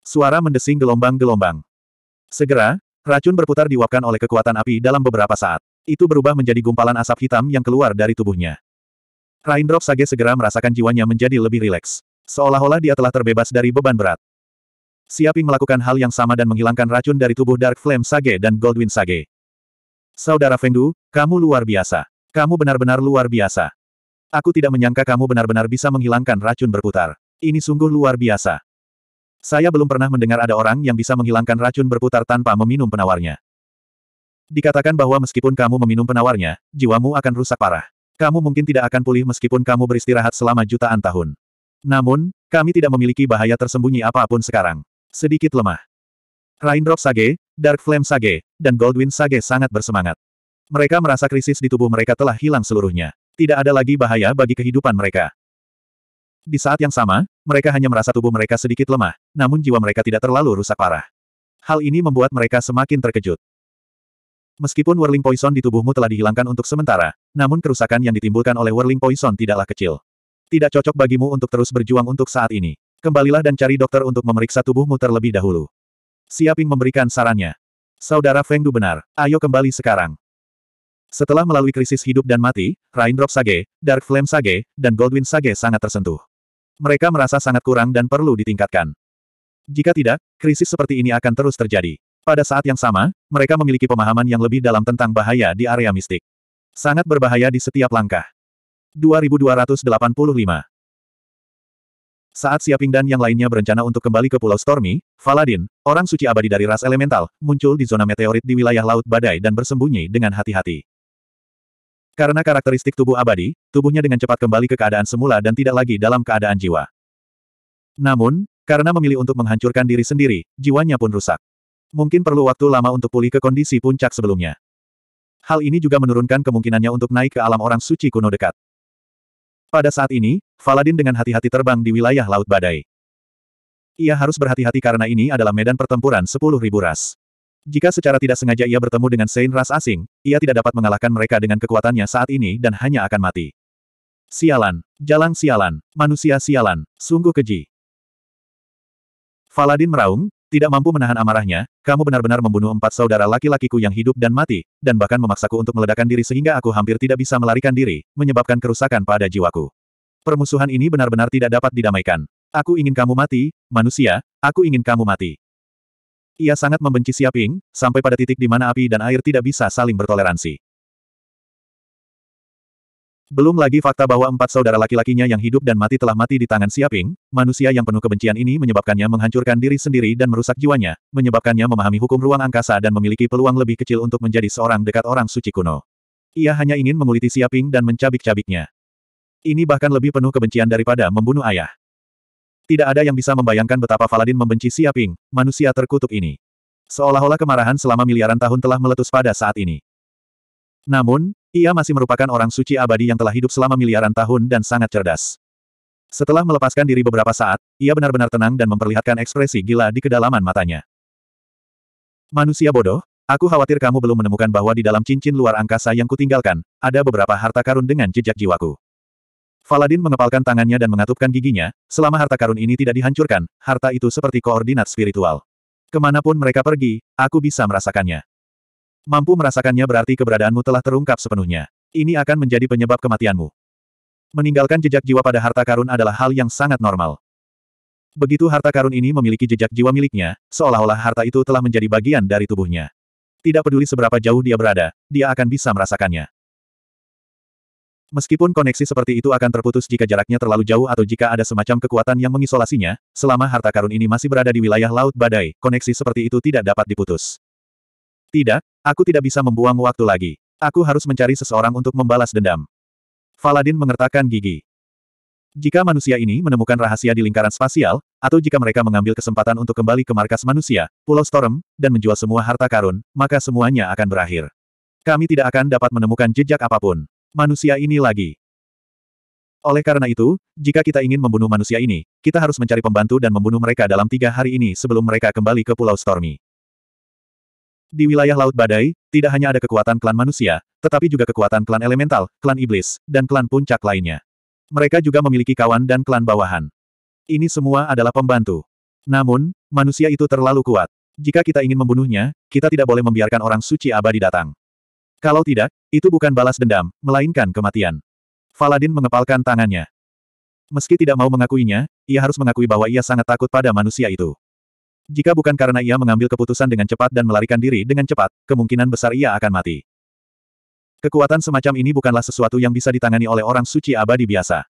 Suara mendesing gelombang-gelombang. Segera, racun berputar diuapkan oleh kekuatan api dalam beberapa saat. Itu berubah menjadi gumpalan asap hitam yang keluar dari tubuhnya. Raindrop Sage segera merasakan jiwanya menjadi lebih rileks. Seolah-olah dia telah terbebas dari beban berat. Siaping melakukan hal yang sama dan menghilangkan racun dari tubuh Dark Flame Sage dan Goldwyn Sage. Saudara Fengdu, kamu luar biasa. Kamu benar-benar luar biasa. Aku tidak menyangka kamu benar-benar bisa menghilangkan racun berputar. Ini sungguh luar biasa. Saya belum pernah mendengar ada orang yang bisa menghilangkan racun berputar tanpa meminum penawarnya. Dikatakan bahwa meskipun kamu meminum penawarnya, jiwamu akan rusak parah. Kamu mungkin tidak akan pulih meskipun kamu beristirahat selama jutaan tahun. Namun, kami tidak memiliki bahaya tersembunyi apapun sekarang sedikit lemah. Raindrop Sage, Dark Flame Sage, dan Goldwyn Sage sangat bersemangat. Mereka merasa krisis di tubuh mereka telah hilang seluruhnya. Tidak ada lagi bahaya bagi kehidupan mereka. Di saat yang sama, mereka hanya merasa tubuh mereka sedikit lemah, namun jiwa mereka tidak terlalu rusak parah. Hal ini membuat mereka semakin terkejut. Meskipun Whirling Poison di tubuhmu telah dihilangkan untuk sementara, namun kerusakan yang ditimbulkan oleh Whirling Poison tidaklah kecil. Tidak cocok bagimu untuk terus berjuang untuk saat ini. Kembalilah dan cari dokter untuk memeriksa tubuhmu terlebih dahulu. Siaping memberikan sarannya. Saudara Feng Du benar, ayo kembali sekarang. Setelah melalui krisis hidup dan mati, Raindrop Sage, Dark Flame Sage, dan Goldwyn Sage sangat tersentuh. Mereka merasa sangat kurang dan perlu ditingkatkan. Jika tidak, krisis seperti ini akan terus terjadi. Pada saat yang sama, mereka memiliki pemahaman yang lebih dalam tentang bahaya di area mistik. Sangat berbahaya di setiap langkah. 2285 saat Siaping dan yang lainnya berencana untuk kembali ke Pulau Stormy, Faladin, orang suci abadi dari ras elemental, muncul di zona meteorit di wilayah Laut Badai dan bersembunyi dengan hati-hati. Karena karakteristik tubuh abadi, tubuhnya dengan cepat kembali ke keadaan semula dan tidak lagi dalam keadaan jiwa. Namun, karena memilih untuk menghancurkan diri sendiri, jiwanya pun rusak. Mungkin perlu waktu lama untuk pulih ke kondisi puncak sebelumnya. Hal ini juga menurunkan kemungkinannya untuk naik ke alam orang suci kuno dekat. Pada saat ini, Faladin dengan hati-hati terbang di wilayah Laut Badai. Ia harus berhati-hati karena ini adalah medan pertempuran sepuluh ribu ras. Jika secara tidak sengaja ia bertemu dengan Sein ras asing, ia tidak dapat mengalahkan mereka dengan kekuatannya saat ini dan hanya akan mati. Sialan, jalang sialan, manusia sialan, sungguh keji. Faladin meraung, tidak mampu menahan amarahnya, kamu benar-benar membunuh empat saudara laki-lakiku yang hidup dan mati, dan bahkan memaksaku untuk meledakkan diri sehingga aku hampir tidak bisa melarikan diri, menyebabkan kerusakan pada jiwaku. Permusuhan ini benar-benar tidak dapat didamaikan. Aku ingin kamu mati, manusia, aku ingin kamu mati. Ia sangat membenci Siaping, sampai pada titik di mana api dan air tidak bisa saling bertoleransi. Belum lagi fakta bahwa empat saudara laki-lakinya yang hidup dan mati telah mati di tangan Siaping, manusia yang penuh kebencian ini menyebabkannya menghancurkan diri sendiri dan merusak jiwanya, menyebabkannya memahami hukum ruang angkasa dan memiliki peluang lebih kecil untuk menjadi seorang dekat orang suci kuno. Ia hanya ingin menguliti Siaping dan mencabik-cabiknya. Ini bahkan lebih penuh kebencian daripada membunuh ayah. Tidak ada yang bisa membayangkan betapa Faladin membenci Siaping, manusia terkutuk ini. Seolah-olah kemarahan selama miliaran tahun telah meletus pada saat ini. Namun, ia masih merupakan orang suci abadi yang telah hidup selama miliaran tahun dan sangat cerdas. Setelah melepaskan diri beberapa saat, ia benar-benar tenang dan memperlihatkan ekspresi gila di kedalaman matanya. Manusia bodoh, aku khawatir kamu belum menemukan bahwa di dalam cincin luar angkasa yang kutinggalkan, ada beberapa harta karun dengan jejak jiwaku. Faladin mengepalkan tangannya dan mengatupkan giginya, selama harta karun ini tidak dihancurkan, harta itu seperti koordinat spiritual. Kemanapun mereka pergi, aku bisa merasakannya. Mampu merasakannya berarti keberadaanmu telah terungkap sepenuhnya. Ini akan menjadi penyebab kematianmu. Meninggalkan jejak jiwa pada harta karun adalah hal yang sangat normal. Begitu harta karun ini memiliki jejak jiwa miliknya, seolah-olah harta itu telah menjadi bagian dari tubuhnya. Tidak peduli seberapa jauh dia berada, dia akan bisa merasakannya. Meskipun koneksi seperti itu akan terputus jika jaraknya terlalu jauh atau jika ada semacam kekuatan yang mengisolasinya, selama harta karun ini masih berada di wilayah Laut Badai, koneksi seperti itu tidak dapat diputus. Tidak, aku tidak bisa membuang waktu lagi. Aku harus mencari seseorang untuk membalas dendam. Faladin mengertakkan gigi. Jika manusia ini menemukan rahasia di lingkaran spasial, atau jika mereka mengambil kesempatan untuk kembali ke markas manusia, Pulau Storm, dan menjual semua harta karun, maka semuanya akan berakhir. Kami tidak akan dapat menemukan jejak apapun. Manusia ini lagi. Oleh karena itu, jika kita ingin membunuh manusia ini, kita harus mencari pembantu dan membunuh mereka dalam tiga hari ini sebelum mereka kembali ke Pulau Stormy. Di wilayah Laut Badai, tidak hanya ada kekuatan klan manusia, tetapi juga kekuatan klan elemental, klan iblis, dan klan puncak lainnya. Mereka juga memiliki kawan dan klan bawahan. Ini semua adalah pembantu. Namun, manusia itu terlalu kuat. Jika kita ingin membunuhnya, kita tidak boleh membiarkan orang suci abadi datang. Kalau tidak, itu bukan balas dendam, melainkan kematian. Faladin mengepalkan tangannya. Meski tidak mau mengakuinya, ia harus mengakui bahwa ia sangat takut pada manusia itu. Jika bukan karena ia mengambil keputusan dengan cepat dan melarikan diri dengan cepat, kemungkinan besar ia akan mati. Kekuatan semacam ini bukanlah sesuatu yang bisa ditangani oleh orang suci abadi biasa.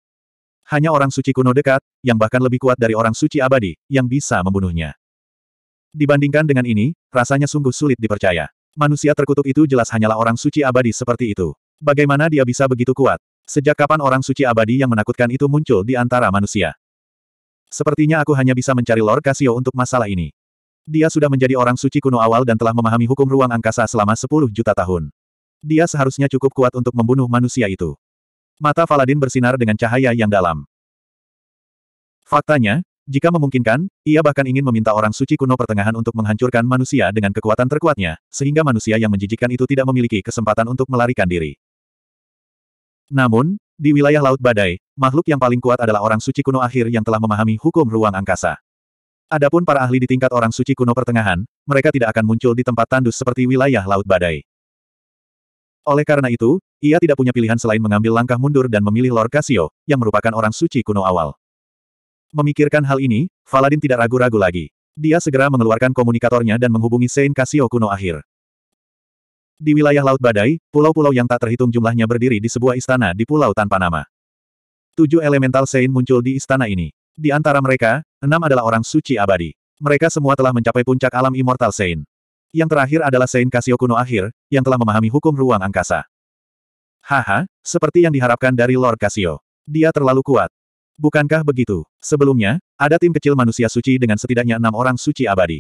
Hanya orang suci kuno dekat, yang bahkan lebih kuat dari orang suci abadi, yang bisa membunuhnya. Dibandingkan dengan ini, rasanya sungguh sulit dipercaya. Manusia terkutuk itu jelas hanyalah orang suci abadi seperti itu. Bagaimana dia bisa begitu kuat? Sejak kapan orang suci abadi yang menakutkan itu muncul di antara manusia? Sepertinya aku hanya bisa mencari Lord Casio untuk masalah ini. Dia sudah menjadi orang suci kuno awal dan telah memahami hukum ruang angkasa selama 10 juta tahun. Dia seharusnya cukup kuat untuk membunuh manusia itu. Mata Faladin bersinar dengan cahaya yang dalam. Faktanya, jika memungkinkan, ia bahkan ingin meminta orang suci kuno pertengahan untuk menghancurkan manusia dengan kekuatan terkuatnya, sehingga manusia yang menjijikkan itu tidak memiliki kesempatan untuk melarikan diri. Namun, di wilayah Laut Badai, makhluk yang paling kuat adalah orang suci kuno akhir yang telah memahami hukum ruang angkasa. Adapun para ahli di tingkat orang suci kuno pertengahan, mereka tidak akan muncul di tempat tandus seperti wilayah Laut Badai. Oleh karena itu, ia tidak punya pilihan selain mengambil langkah mundur dan memilih Lord Casio, yang merupakan orang suci kuno awal. Memikirkan hal ini, Faladin tidak ragu-ragu lagi. Dia segera mengeluarkan komunikatornya dan menghubungi Saint Casio kuno akhir. Di wilayah Laut Badai, pulau-pulau yang tak terhitung jumlahnya berdiri di sebuah istana di pulau tanpa nama. Tujuh elemental Sein muncul di istana ini. Di antara mereka, enam adalah orang suci abadi. Mereka semua telah mencapai puncak alam Immortal Sein. Yang terakhir adalah Sein Kasio kuno akhir, yang telah memahami hukum ruang angkasa. Haha, seperti yang diharapkan dari Lord Kasio. Dia terlalu kuat. Bukankah begitu? Sebelumnya, ada tim kecil manusia suci dengan setidaknya enam orang suci abadi.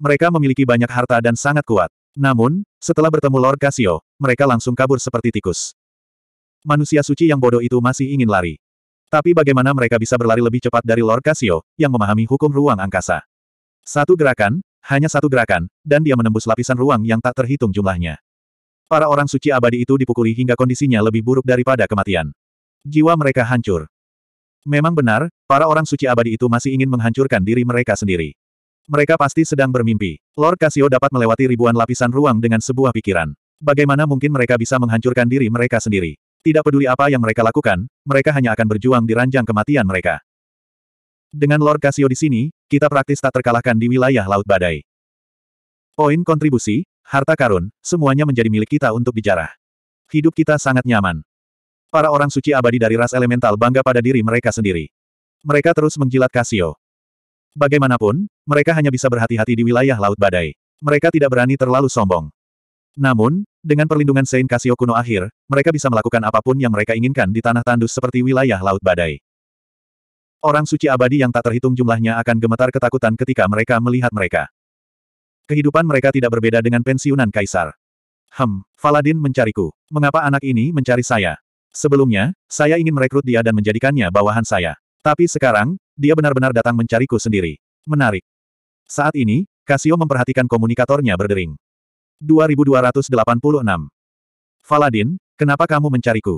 Mereka memiliki banyak harta dan sangat kuat. Namun, setelah bertemu Lord Casio, mereka langsung kabur seperti tikus. Manusia suci yang bodoh itu masih ingin lari. Tapi bagaimana mereka bisa berlari lebih cepat dari Lord Casio, yang memahami hukum ruang angkasa? Satu gerakan, hanya satu gerakan, dan dia menembus lapisan ruang yang tak terhitung jumlahnya. Para orang suci abadi itu dipukuli hingga kondisinya lebih buruk daripada kematian. Jiwa mereka hancur. Memang benar, para orang suci abadi itu masih ingin menghancurkan diri mereka sendiri. Mereka pasti sedang bermimpi. Lord Casio dapat melewati ribuan lapisan ruang dengan sebuah pikiran. Bagaimana mungkin mereka bisa menghancurkan diri mereka sendiri? Tidak peduli apa yang mereka lakukan, mereka hanya akan berjuang di ranjang kematian mereka. Dengan Lord Casio di sini, kita praktis tak terkalahkan di wilayah Laut Badai. Poin kontribusi, harta karun, semuanya menjadi milik kita untuk dijarah. Hidup kita sangat nyaman. Para orang suci abadi dari ras elemental bangga pada diri mereka sendiri. Mereka terus menjilat Casio. Bagaimanapun, mereka hanya bisa berhati-hati di wilayah Laut Badai. Mereka tidak berani terlalu sombong. Namun, dengan perlindungan Sein Casio kuno akhir, mereka bisa melakukan apapun yang mereka inginkan di tanah tandus seperti wilayah Laut Badai. Orang suci abadi yang tak terhitung jumlahnya akan gemetar ketakutan ketika mereka melihat mereka. Kehidupan mereka tidak berbeda dengan pensiunan kaisar. Hem, Faladin mencariku. Mengapa anak ini mencari saya? Sebelumnya, saya ingin merekrut dia dan menjadikannya bawahan saya. Tapi sekarang, dia benar-benar datang mencariku sendiri. Menarik. Saat ini, Casio memperhatikan komunikatornya berdering. 2286. Faladin, kenapa kamu mencariku?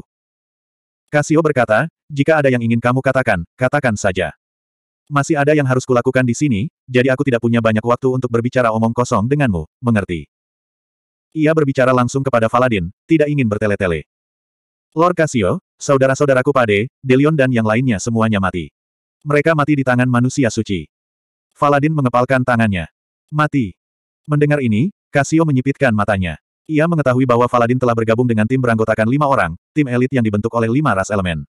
Casio berkata, jika ada yang ingin kamu katakan, katakan saja. Masih ada yang harus kulakukan di sini, jadi aku tidak punya banyak waktu untuk berbicara omong kosong denganmu, mengerti? Ia berbicara langsung kepada Faladin, tidak ingin bertele-tele. Lord Casio, saudara-saudaraku Pade, Delion dan yang lainnya semuanya mati. Mereka mati di tangan manusia suci. Faladin mengepalkan tangannya. Mati. Mendengar ini, Kasio menyipitkan matanya. Ia mengetahui bahwa Faladin telah bergabung dengan tim beranggotakan lima orang, tim elit yang dibentuk oleh lima ras elemen.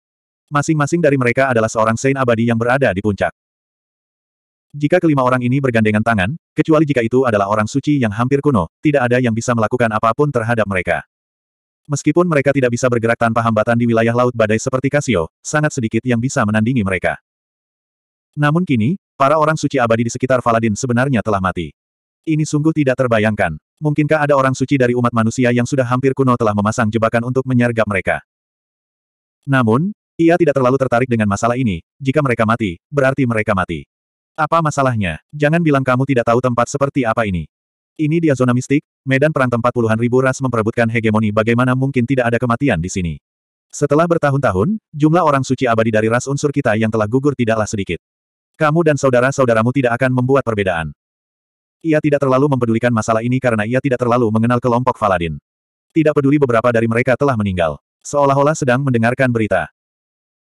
Masing-masing dari mereka adalah seorang Saint abadi yang berada di puncak. Jika kelima orang ini bergandengan tangan, kecuali jika itu adalah orang suci yang hampir kuno, tidak ada yang bisa melakukan apapun terhadap mereka. Meskipun mereka tidak bisa bergerak tanpa hambatan di wilayah laut badai seperti Kasio, sangat sedikit yang bisa menandingi mereka. Namun kini, para orang suci abadi di sekitar Faladin sebenarnya telah mati. Ini sungguh tidak terbayangkan. Mungkinkah ada orang suci dari umat manusia yang sudah hampir kuno telah memasang jebakan untuk menyergap mereka? Namun, ia tidak terlalu tertarik dengan masalah ini. Jika mereka mati, berarti mereka mati. Apa masalahnya? Jangan bilang kamu tidak tahu tempat seperti apa ini. Ini dia zona mistik, medan perang tempat puluhan ribu ras memperebutkan hegemoni bagaimana mungkin tidak ada kematian di sini. Setelah bertahun-tahun, jumlah orang suci abadi dari ras unsur kita yang telah gugur tidaklah sedikit. Kamu dan saudara-saudaramu tidak akan membuat perbedaan. Ia tidak terlalu mempedulikan masalah ini karena ia tidak terlalu mengenal kelompok Faladin. Tidak peduli beberapa dari mereka telah meninggal. Seolah-olah sedang mendengarkan berita.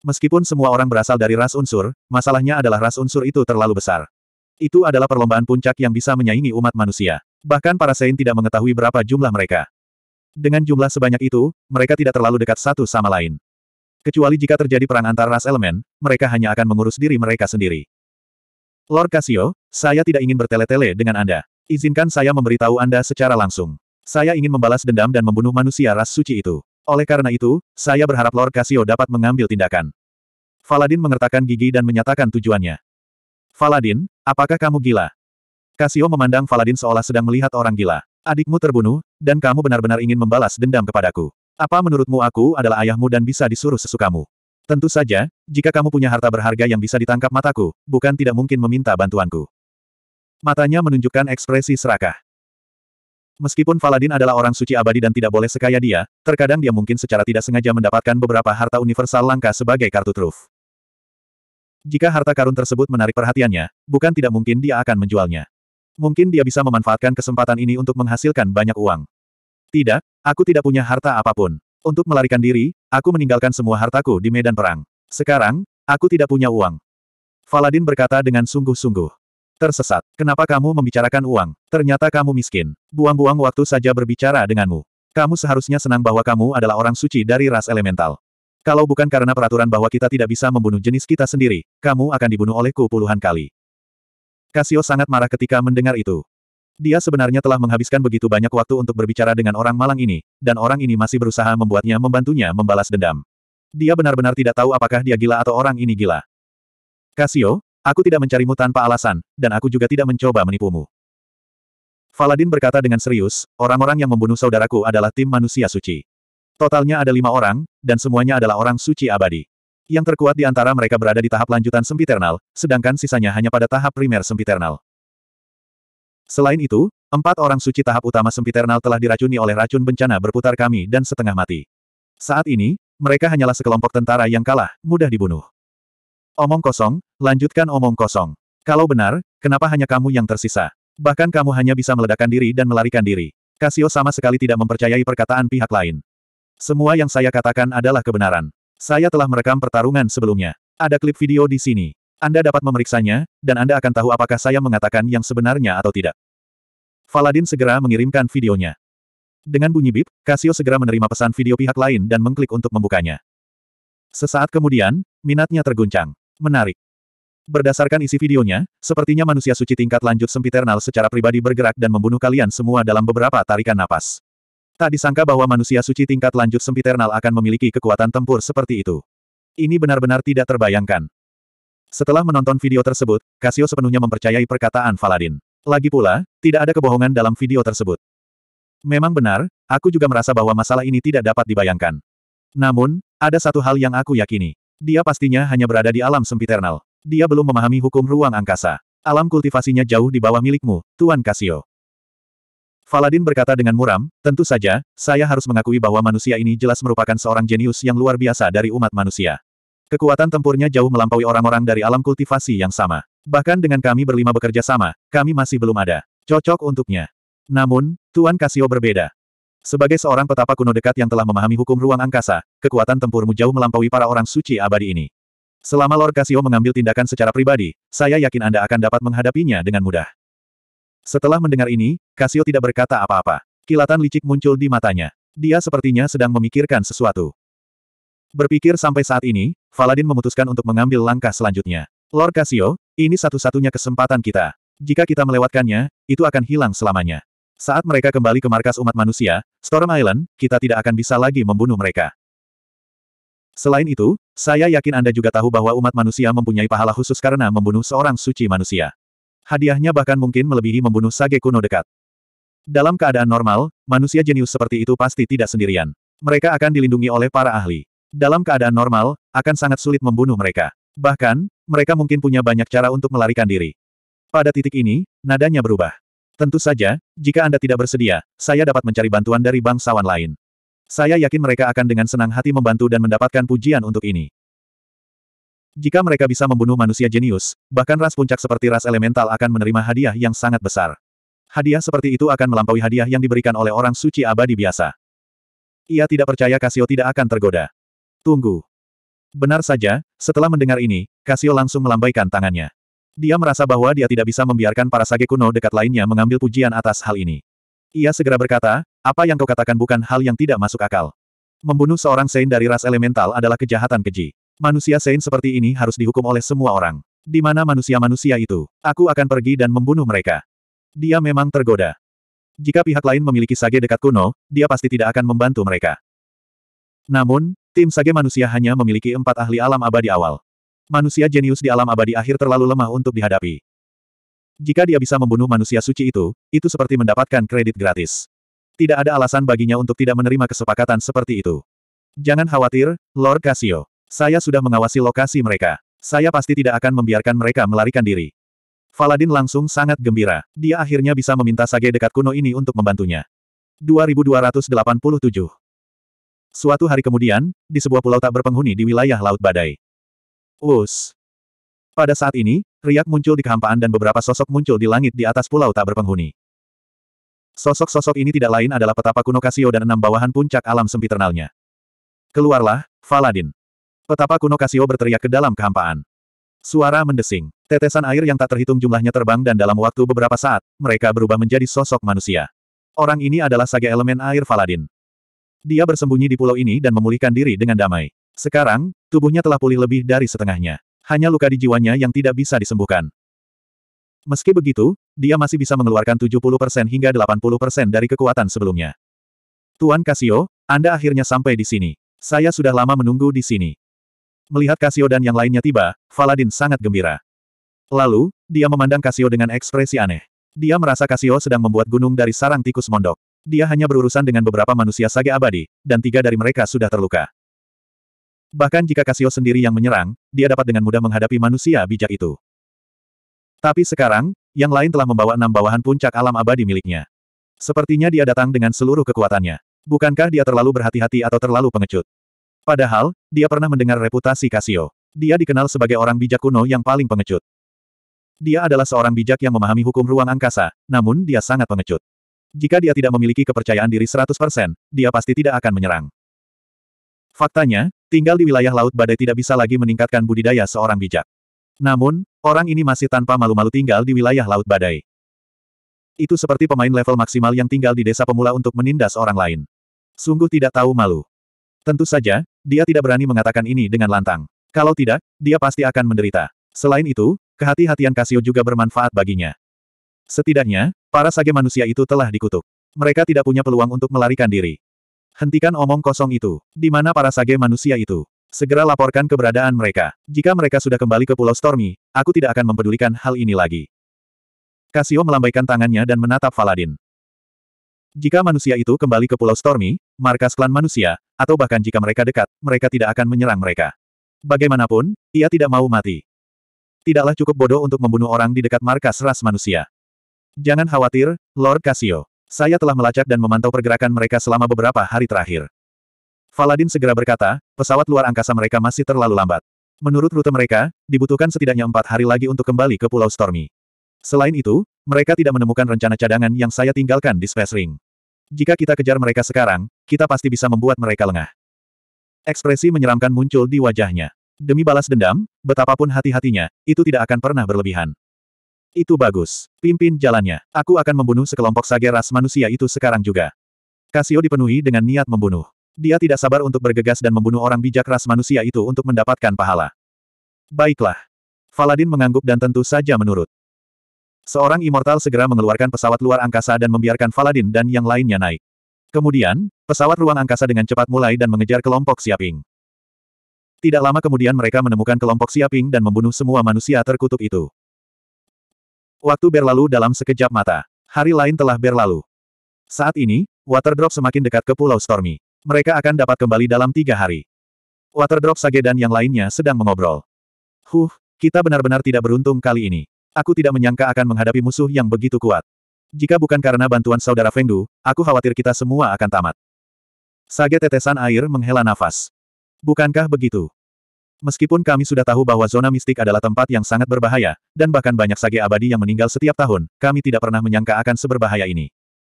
Meskipun semua orang berasal dari ras unsur, masalahnya adalah ras unsur itu terlalu besar. Itu adalah perlombaan puncak yang bisa menyaingi umat manusia. Bahkan para Sein tidak mengetahui berapa jumlah mereka. Dengan jumlah sebanyak itu, mereka tidak terlalu dekat satu sama lain. Kecuali jika terjadi perang antar ras elemen, mereka hanya akan mengurus diri mereka sendiri. Lord Casio, saya tidak ingin bertele-tele dengan Anda. Izinkan saya memberitahu Anda secara langsung. Saya ingin membalas dendam dan membunuh manusia ras suci itu. Oleh karena itu, saya berharap Lord Casio dapat mengambil tindakan. Faladin mengertakkan gigi dan menyatakan tujuannya. Faladin, apakah kamu gila? Casio memandang Faladin seolah sedang melihat orang gila. Adikmu terbunuh, dan kamu benar-benar ingin membalas dendam kepadaku. Apa menurutmu aku adalah ayahmu dan bisa disuruh sesukamu? Tentu saja, jika kamu punya harta berharga yang bisa ditangkap mataku, bukan tidak mungkin meminta bantuanku. Matanya menunjukkan ekspresi serakah. Meskipun Faladin adalah orang suci abadi dan tidak boleh sekaya dia, terkadang dia mungkin secara tidak sengaja mendapatkan beberapa harta universal langka sebagai kartu truf. Jika harta karun tersebut menarik perhatiannya, bukan tidak mungkin dia akan menjualnya. Mungkin dia bisa memanfaatkan kesempatan ini untuk menghasilkan banyak uang. Tidak, aku tidak punya harta apapun. Untuk melarikan diri, aku meninggalkan semua hartaku di medan perang. Sekarang, aku tidak punya uang. Faladin berkata dengan sungguh-sungguh. Tersesat. Kenapa kamu membicarakan uang? Ternyata kamu miskin. Buang-buang waktu saja berbicara denganmu. Kamu seharusnya senang bahwa kamu adalah orang suci dari ras elemental. Kalau bukan karena peraturan bahwa kita tidak bisa membunuh jenis kita sendiri, kamu akan dibunuh olehku puluhan kali. Kasio sangat marah ketika mendengar itu. Dia sebenarnya telah menghabiskan begitu banyak waktu untuk berbicara dengan orang malang ini, dan orang ini masih berusaha membuatnya membantunya membalas dendam. Dia benar-benar tidak tahu apakah dia gila atau orang ini gila. Kasio, aku tidak mencarimu tanpa alasan, dan aku juga tidak mencoba menipumu. Faladin berkata dengan serius, orang-orang yang membunuh saudaraku adalah tim manusia suci. Totalnya ada lima orang, dan semuanya adalah orang suci abadi. Yang terkuat di antara mereka berada di tahap lanjutan sempiternal, sedangkan sisanya hanya pada tahap primer sempiternal. Selain itu, empat orang suci tahap utama sempiternal telah diracuni oleh racun bencana berputar kami dan setengah mati. Saat ini, mereka hanyalah sekelompok tentara yang kalah, mudah dibunuh. Omong kosong, lanjutkan omong kosong. Kalau benar, kenapa hanya kamu yang tersisa? Bahkan kamu hanya bisa meledakkan diri dan melarikan diri. Casio sama sekali tidak mempercayai perkataan pihak lain. Semua yang saya katakan adalah kebenaran. Saya telah merekam pertarungan sebelumnya. Ada klip video di sini. Anda dapat memeriksanya, dan Anda akan tahu apakah saya mengatakan yang sebenarnya atau tidak. Faladin segera mengirimkan videonya. Dengan bunyi bip, Casio segera menerima pesan video pihak lain dan mengklik untuk membukanya. Sesaat kemudian, minatnya terguncang. Menarik. Berdasarkan isi videonya, sepertinya manusia suci tingkat lanjut sempiternal secara pribadi bergerak dan membunuh kalian semua dalam beberapa tarikan napas. Tak disangka bahwa manusia suci tingkat lanjut sempiternal akan memiliki kekuatan tempur seperti itu. Ini benar-benar tidak terbayangkan. Setelah menonton video tersebut, Casio sepenuhnya mempercayai perkataan Faladin. Lagi pula, tidak ada kebohongan dalam video tersebut. Memang benar, aku juga merasa bahwa masalah ini tidak dapat dibayangkan. Namun, ada satu hal yang aku yakini. Dia pastinya hanya berada di alam sempiternal. Dia belum memahami hukum ruang angkasa. Alam kultivasinya jauh di bawah milikmu, Tuan Casio. Faladin berkata dengan muram, tentu saja, saya harus mengakui bahwa manusia ini jelas merupakan seorang jenius yang luar biasa dari umat manusia. Kekuatan tempurnya jauh melampaui orang-orang dari alam kultivasi yang sama. Bahkan dengan kami berlima bekerja sama, kami masih belum ada. Cocok untuknya. Namun, Tuan Casio berbeda. Sebagai seorang petapa kuno dekat yang telah memahami hukum ruang angkasa, kekuatan tempurmu jauh melampaui para orang suci abadi ini. Selama Lord Casio mengambil tindakan secara pribadi, saya yakin Anda akan dapat menghadapinya dengan mudah. Setelah mendengar ini, Casio tidak berkata apa-apa. Kilatan licik muncul di matanya. Dia sepertinya sedang memikirkan sesuatu. Berpikir sampai saat ini, Faladin memutuskan untuk mengambil langkah selanjutnya. Lord Casio, ini satu-satunya kesempatan kita. Jika kita melewatkannya, itu akan hilang selamanya. Saat mereka kembali ke markas umat manusia, Storm Island, kita tidak akan bisa lagi membunuh mereka. Selain itu, saya yakin Anda juga tahu bahwa umat manusia mempunyai pahala khusus karena membunuh seorang suci manusia. Hadiahnya bahkan mungkin melebihi membunuh sage kuno dekat. Dalam keadaan normal, manusia jenius seperti itu pasti tidak sendirian. Mereka akan dilindungi oleh para ahli. Dalam keadaan normal, akan sangat sulit membunuh mereka. Bahkan, mereka mungkin punya banyak cara untuk melarikan diri. Pada titik ini, nadanya berubah. Tentu saja, jika Anda tidak bersedia, saya dapat mencari bantuan dari bangsawan lain. Saya yakin mereka akan dengan senang hati membantu dan mendapatkan pujian untuk ini. Jika mereka bisa membunuh manusia jenius, bahkan ras puncak seperti ras elemental akan menerima hadiah yang sangat besar. Hadiah seperti itu akan melampaui hadiah yang diberikan oleh orang suci abadi biasa. Ia tidak percaya Kasio tidak akan tergoda. Tunggu. Benar saja, setelah mendengar ini, Kasio langsung melambaikan tangannya. Dia merasa bahwa dia tidak bisa membiarkan para sage kuno dekat lainnya mengambil pujian atas hal ini. Ia segera berkata, apa yang kau katakan bukan hal yang tidak masuk akal. Membunuh seorang Sein dari ras elemental adalah kejahatan keji. Manusia Sein seperti ini harus dihukum oleh semua orang. Di mana manusia-manusia itu? Aku akan pergi dan membunuh mereka. Dia memang tergoda. Jika pihak lain memiliki sage dekat kuno, dia pasti tidak akan membantu mereka. Namun, Tim Sage manusia hanya memiliki empat ahli alam abadi awal. Manusia jenius di alam abadi akhir terlalu lemah untuk dihadapi. Jika dia bisa membunuh manusia suci itu, itu seperti mendapatkan kredit gratis. Tidak ada alasan baginya untuk tidak menerima kesepakatan seperti itu. Jangan khawatir, Lord Casio. Saya sudah mengawasi lokasi mereka. Saya pasti tidak akan membiarkan mereka melarikan diri. Faladin langsung sangat gembira. Dia akhirnya bisa meminta Sage dekat kuno ini untuk membantunya. 2287 Suatu hari kemudian, di sebuah pulau tak berpenghuni di wilayah Laut Badai. Us. Pada saat ini, riak muncul di kehampaan dan beberapa sosok muncul di langit di atas pulau tak berpenghuni. Sosok-sosok ini tidak lain adalah petapa kuno Casio dan enam bawahan puncak alam sempiternalnya. Keluarlah, Faladin. Petapa kuno Casio berteriak ke dalam kehampaan. Suara mendesing. Tetesan air yang tak terhitung jumlahnya terbang dan dalam waktu beberapa saat, mereka berubah menjadi sosok manusia. Orang ini adalah saga elemen air Faladin. Dia bersembunyi di pulau ini dan memulihkan diri dengan damai. Sekarang, tubuhnya telah pulih lebih dari setengahnya. Hanya luka di jiwanya yang tidak bisa disembuhkan. Meski begitu, dia masih bisa mengeluarkan 70% hingga 80% dari kekuatan sebelumnya. Tuan Casio, Anda akhirnya sampai di sini. Saya sudah lama menunggu di sini. Melihat Casio dan yang lainnya tiba, Faladin sangat gembira. Lalu, dia memandang Casio dengan ekspresi aneh. Dia merasa Casio sedang membuat gunung dari sarang tikus mondok. Dia hanya berurusan dengan beberapa manusia sage abadi, dan tiga dari mereka sudah terluka. Bahkan jika Casio sendiri yang menyerang, dia dapat dengan mudah menghadapi manusia bijak itu. Tapi sekarang, yang lain telah membawa enam bawahan puncak alam abadi miliknya. Sepertinya dia datang dengan seluruh kekuatannya. Bukankah dia terlalu berhati-hati atau terlalu pengecut? Padahal, dia pernah mendengar reputasi Casio. Dia dikenal sebagai orang bijak kuno yang paling pengecut. Dia adalah seorang bijak yang memahami hukum ruang angkasa, namun dia sangat pengecut. Jika dia tidak memiliki kepercayaan diri 100%, dia pasti tidak akan menyerang. Faktanya, tinggal di wilayah Laut Badai tidak bisa lagi meningkatkan budidaya seorang bijak. Namun, orang ini masih tanpa malu-malu tinggal di wilayah Laut Badai. Itu seperti pemain level maksimal yang tinggal di desa pemula untuk menindas orang lain. Sungguh tidak tahu malu. Tentu saja, dia tidak berani mengatakan ini dengan lantang. Kalau tidak, dia pasti akan menderita. Selain itu, kehati-hatian Kasio juga bermanfaat baginya. Setidaknya, para sage manusia itu telah dikutuk. Mereka tidak punya peluang untuk melarikan diri. Hentikan omong kosong itu. Di mana para sage manusia itu? Segera laporkan keberadaan mereka. Jika mereka sudah kembali ke Pulau Stormy, aku tidak akan mempedulikan hal ini lagi. Casio melambaikan tangannya dan menatap Faladin. Jika manusia itu kembali ke Pulau Stormy, markas klan manusia, atau bahkan jika mereka dekat, mereka tidak akan menyerang mereka. Bagaimanapun, ia tidak mau mati. Tidaklah cukup bodoh untuk membunuh orang di dekat markas ras manusia. Jangan khawatir, Lord Casio. Saya telah melacak dan memantau pergerakan mereka selama beberapa hari terakhir. Faladin segera berkata, pesawat luar angkasa mereka masih terlalu lambat. Menurut rute mereka, dibutuhkan setidaknya empat hari lagi untuk kembali ke Pulau Stormy. Selain itu, mereka tidak menemukan rencana cadangan yang saya tinggalkan di Space Ring. Jika kita kejar mereka sekarang, kita pasti bisa membuat mereka lengah. Ekspresi menyeramkan muncul di wajahnya. Demi balas dendam, betapapun hati-hatinya, itu tidak akan pernah berlebihan. Itu bagus. Pimpin jalannya. Aku akan membunuh sekelompok sage ras manusia itu sekarang juga. Casio dipenuhi dengan niat membunuh. Dia tidak sabar untuk bergegas dan membunuh orang bijak ras manusia itu untuk mendapatkan pahala. Baiklah. Faladin mengangguk dan tentu saja menurut. Seorang immortal segera mengeluarkan pesawat luar angkasa dan membiarkan Faladin dan yang lainnya naik. Kemudian, pesawat ruang angkasa dengan cepat mulai dan mengejar kelompok Siaping. Tidak lama kemudian mereka menemukan kelompok Siaping dan membunuh semua manusia terkutuk itu. Waktu berlalu dalam sekejap mata. Hari lain telah berlalu. Saat ini, Waterdrop semakin dekat ke Pulau Stormy. Mereka akan dapat kembali dalam tiga hari. Waterdrop Sage dan yang lainnya sedang mengobrol. Huh, kita benar-benar tidak beruntung kali ini. Aku tidak menyangka akan menghadapi musuh yang begitu kuat. Jika bukan karena bantuan saudara Fengdu, aku khawatir kita semua akan tamat. Sage tetesan air menghela nafas. Bukankah begitu? Meskipun kami sudah tahu bahwa zona mistik adalah tempat yang sangat berbahaya, dan bahkan banyak sage abadi yang meninggal setiap tahun, kami tidak pernah menyangka akan seberbahaya ini.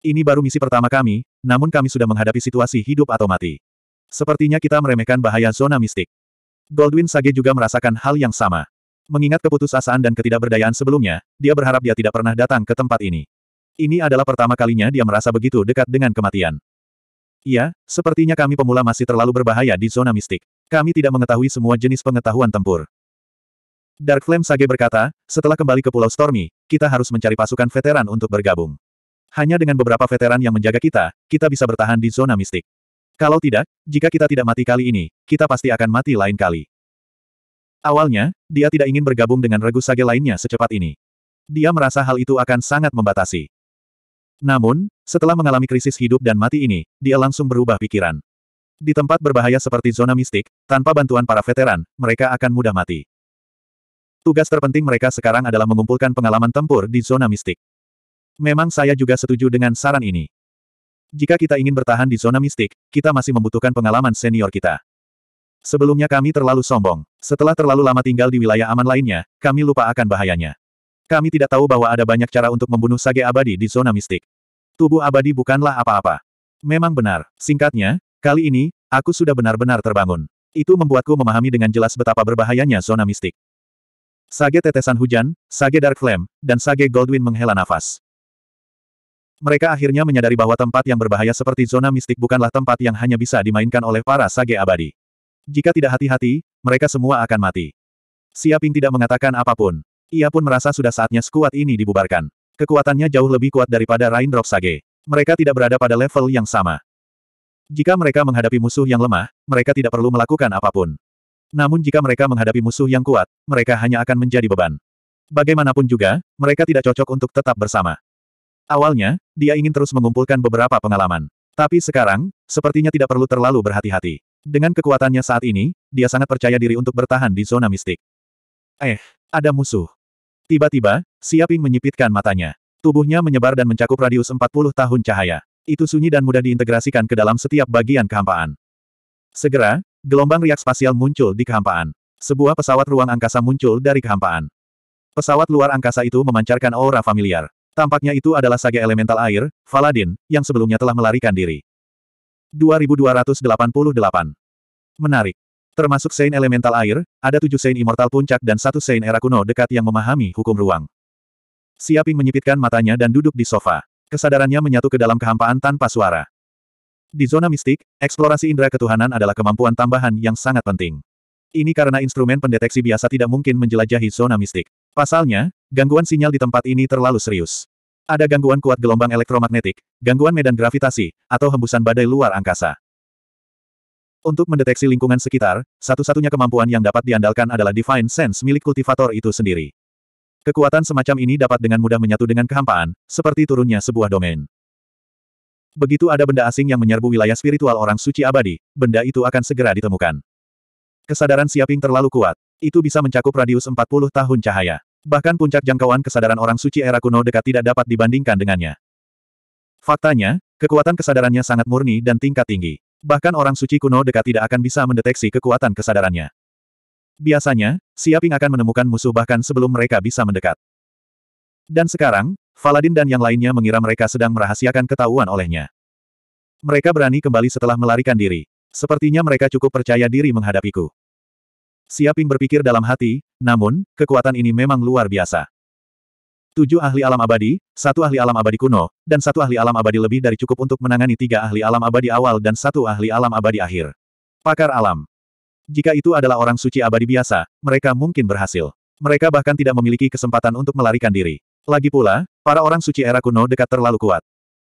Ini baru misi pertama kami, namun kami sudah menghadapi situasi hidup atau mati. Sepertinya kita meremehkan bahaya zona mistik. Goldwyn Sage juga merasakan hal yang sama. Mengingat keputusasaan dan ketidakberdayaan sebelumnya, dia berharap dia tidak pernah datang ke tempat ini. Ini adalah pertama kalinya dia merasa begitu dekat dengan kematian. Iya, sepertinya kami pemula masih terlalu berbahaya di zona mistik. Kami tidak mengetahui semua jenis pengetahuan tempur. Dark Flame Sage berkata, setelah kembali ke Pulau Stormy, kita harus mencari pasukan veteran untuk bergabung. Hanya dengan beberapa veteran yang menjaga kita, kita bisa bertahan di zona mistik. Kalau tidak, jika kita tidak mati kali ini, kita pasti akan mati lain kali. Awalnya, dia tidak ingin bergabung dengan regu sage lainnya secepat ini. Dia merasa hal itu akan sangat membatasi. Namun, setelah mengalami krisis hidup dan mati ini, dia langsung berubah pikiran. Di tempat berbahaya seperti zona mistik, tanpa bantuan para veteran, mereka akan mudah mati. Tugas terpenting mereka sekarang adalah mengumpulkan pengalaman tempur di zona mistik. Memang saya juga setuju dengan saran ini. Jika kita ingin bertahan di zona mistik, kita masih membutuhkan pengalaman senior kita. Sebelumnya kami terlalu sombong. Setelah terlalu lama tinggal di wilayah aman lainnya, kami lupa akan bahayanya. Kami tidak tahu bahwa ada banyak cara untuk membunuh sage abadi di zona mistik. Tubuh abadi bukanlah apa-apa. Memang benar. Singkatnya, Kali ini, aku sudah benar-benar terbangun. Itu membuatku memahami dengan jelas betapa berbahayanya zona mistik. Sage tetesan hujan, sage dark flame, dan sage Goldwin menghela nafas. Mereka akhirnya menyadari bahwa tempat yang berbahaya seperti zona mistik bukanlah tempat yang hanya bisa dimainkan oleh para sage abadi. Jika tidak hati-hati, mereka semua akan mati. Siaping tidak mengatakan apapun. Ia pun merasa sudah saatnya skuad ini dibubarkan. Kekuatannya jauh lebih kuat daripada Raindrop Sage. Mereka tidak berada pada level yang sama. Jika mereka menghadapi musuh yang lemah, mereka tidak perlu melakukan apapun. Namun jika mereka menghadapi musuh yang kuat, mereka hanya akan menjadi beban. Bagaimanapun juga, mereka tidak cocok untuk tetap bersama. Awalnya, dia ingin terus mengumpulkan beberapa pengalaman. Tapi sekarang, sepertinya tidak perlu terlalu berhati-hati. Dengan kekuatannya saat ini, dia sangat percaya diri untuk bertahan di zona mistik. Eh, ada musuh. Tiba-tiba, Siaping menyipitkan matanya. Tubuhnya menyebar dan mencakup radius 40 tahun cahaya. Itu sunyi dan mudah diintegrasikan ke dalam setiap bagian kehampaan. Segera, gelombang riak spasial muncul di kehampaan. Sebuah pesawat ruang angkasa muncul dari kehampaan. Pesawat luar angkasa itu memancarkan aura familiar. Tampaknya itu adalah saga elemental air, Faladin, yang sebelumnya telah melarikan diri. 2288. Menarik. Termasuk Sein Elemental Air, ada tujuh Sein Immortal Puncak dan satu Sein Era Kuno dekat yang memahami hukum ruang. Siaping menyipitkan matanya dan duduk di sofa. Kesadarannya menyatu ke dalam kehampaan tanpa suara. Di zona mistik, eksplorasi indera ketuhanan adalah kemampuan tambahan yang sangat penting. Ini karena instrumen pendeteksi biasa tidak mungkin menjelajahi zona mistik. Pasalnya, gangguan sinyal di tempat ini terlalu serius. Ada gangguan kuat gelombang elektromagnetik, gangguan medan gravitasi, atau hembusan badai luar angkasa. Untuk mendeteksi lingkungan sekitar, satu-satunya kemampuan yang dapat diandalkan adalah Divine Sense milik kultivator itu sendiri. Kekuatan semacam ini dapat dengan mudah menyatu dengan kehampaan, seperti turunnya sebuah domain. Begitu ada benda asing yang menyerbu wilayah spiritual orang suci abadi, benda itu akan segera ditemukan. Kesadaran Siaping terlalu kuat. Itu bisa mencakup radius 40 tahun cahaya. Bahkan puncak jangkauan kesadaran orang suci era kuno dekat tidak dapat dibandingkan dengannya. Faktanya, kekuatan kesadarannya sangat murni dan tingkat tinggi. Bahkan orang suci kuno dekat tidak akan bisa mendeteksi kekuatan kesadarannya. Biasanya, Siaping akan menemukan musuh bahkan sebelum mereka bisa mendekat. Dan sekarang, Faladin dan yang lainnya mengira mereka sedang merahasiakan ketahuan olehnya. Mereka berani kembali setelah melarikan diri. Sepertinya mereka cukup percaya diri menghadapiku. Siaping berpikir dalam hati, namun, kekuatan ini memang luar biasa. Tujuh ahli alam abadi, satu ahli alam abadi kuno, dan satu ahli alam abadi lebih dari cukup untuk menangani tiga ahli alam abadi awal dan satu ahli alam abadi akhir. Pakar alam. Jika itu adalah orang suci abadi biasa, mereka mungkin berhasil. Mereka bahkan tidak memiliki kesempatan untuk melarikan diri. Lagi pula, para orang suci era kuno dekat terlalu kuat.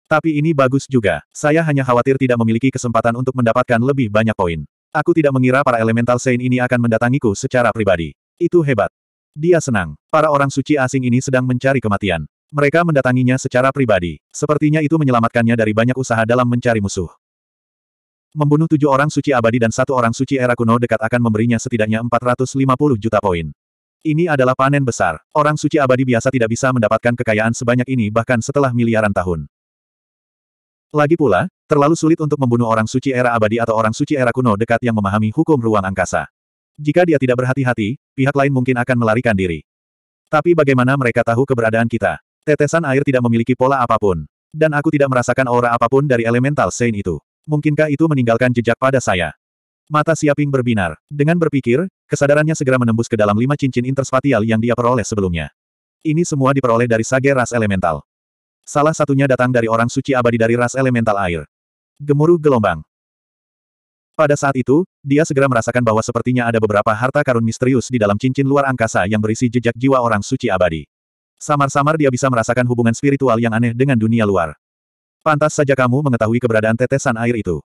Tapi ini bagus juga, saya hanya khawatir tidak memiliki kesempatan untuk mendapatkan lebih banyak poin. Aku tidak mengira para elemental saint ini akan mendatangiku secara pribadi. Itu hebat. Dia senang. Para orang suci asing ini sedang mencari kematian. Mereka mendatanginya secara pribadi. Sepertinya itu menyelamatkannya dari banyak usaha dalam mencari musuh. Membunuh tujuh orang suci abadi dan satu orang suci era kuno dekat akan memberinya setidaknya 450 juta poin. Ini adalah panen besar. Orang suci abadi biasa tidak bisa mendapatkan kekayaan sebanyak ini bahkan setelah miliaran tahun. Lagi pula, terlalu sulit untuk membunuh orang suci era abadi atau orang suci era kuno dekat yang memahami hukum ruang angkasa. Jika dia tidak berhati-hati, pihak lain mungkin akan melarikan diri. Tapi bagaimana mereka tahu keberadaan kita? Tetesan air tidak memiliki pola apapun. Dan aku tidak merasakan aura apapun dari elemental Saint itu. Mungkinkah itu meninggalkan jejak pada saya? Mata Siaping berbinar. Dengan berpikir, kesadarannya segera menembus ke dalam lima cincin interspatial yang dia peroleh sebelumnya. Ini semua diperoleh dari sage ras elemental. Salah satunya datang dari orang suci abadi dari ras elemental air. Gemuruh gelombang. Pada saat itu, dia segera merasakan bahwa sepertinya ada beberapa harta karun misterius di dalam cincin luar angkasa yang berisi jejak jiwa orang suci abadi. Samar-samar dia bisa merasakan hubungan spiritual yang aneh dengan dunia luar. Pantas saja kamu mengetahui keberadaan tetesan air itu.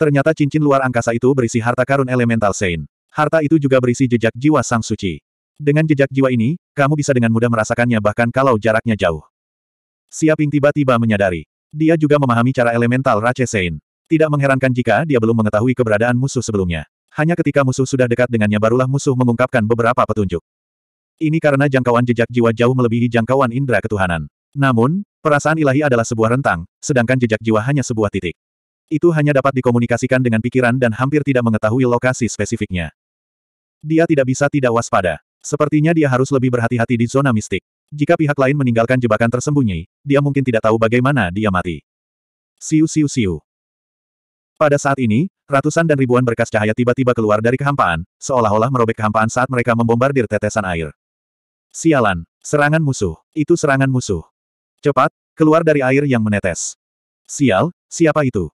Ternyata cincin luar angkasa itu berisi harta karun elemental Sein. Harta itu juga berisi jejak jiwa Sang Suci. Dengan jejak jiwa ini, kamu bisa dengan mudah merasakannya bahkan kalau jaraknya jauh. Siaping tiba-tiba menyadari. Dia juga memahami cara elemental Rache Sein. Tidak mengherankan jika dia belum mengetahui keberadaan musuh sebelumnya. Hanya ketika musuh sudah dekat dengannya barulah musuh mengungkapkan beberapa petunjuk. Ini karena jangkauan jejak jiwa jauh melebihi jangkauan indera ketuhanan. Namun, Perasaan ilahi adalah sebuah rentang, sedangkan jejak jiwa hanya sebuah titik. Itu hanya dapat dikomunikasikan dengan pikiran dan hampir tidak mengetahui lokasi spesifiknya. Dia tidak bisa tidak waspada. Sepertinya dia harus lebih berhati-hati di zona mistik. Jika pihak lain meninggalkan jebakan tersembunyi, dia mungkin tidak tahu bagaimana dia mati. Siu siu siu. Pada saat ini, ratusan dan ribuan berkas cahaya tiba-tiba keluar dari kehampaan, seolah-olah merobek kehampaan saat mereka membombardir tetesan air. Sialan, serangan musuh, itu serangan musuh. Cepat, keluar dari air yang menetes. Sial, siapa itu?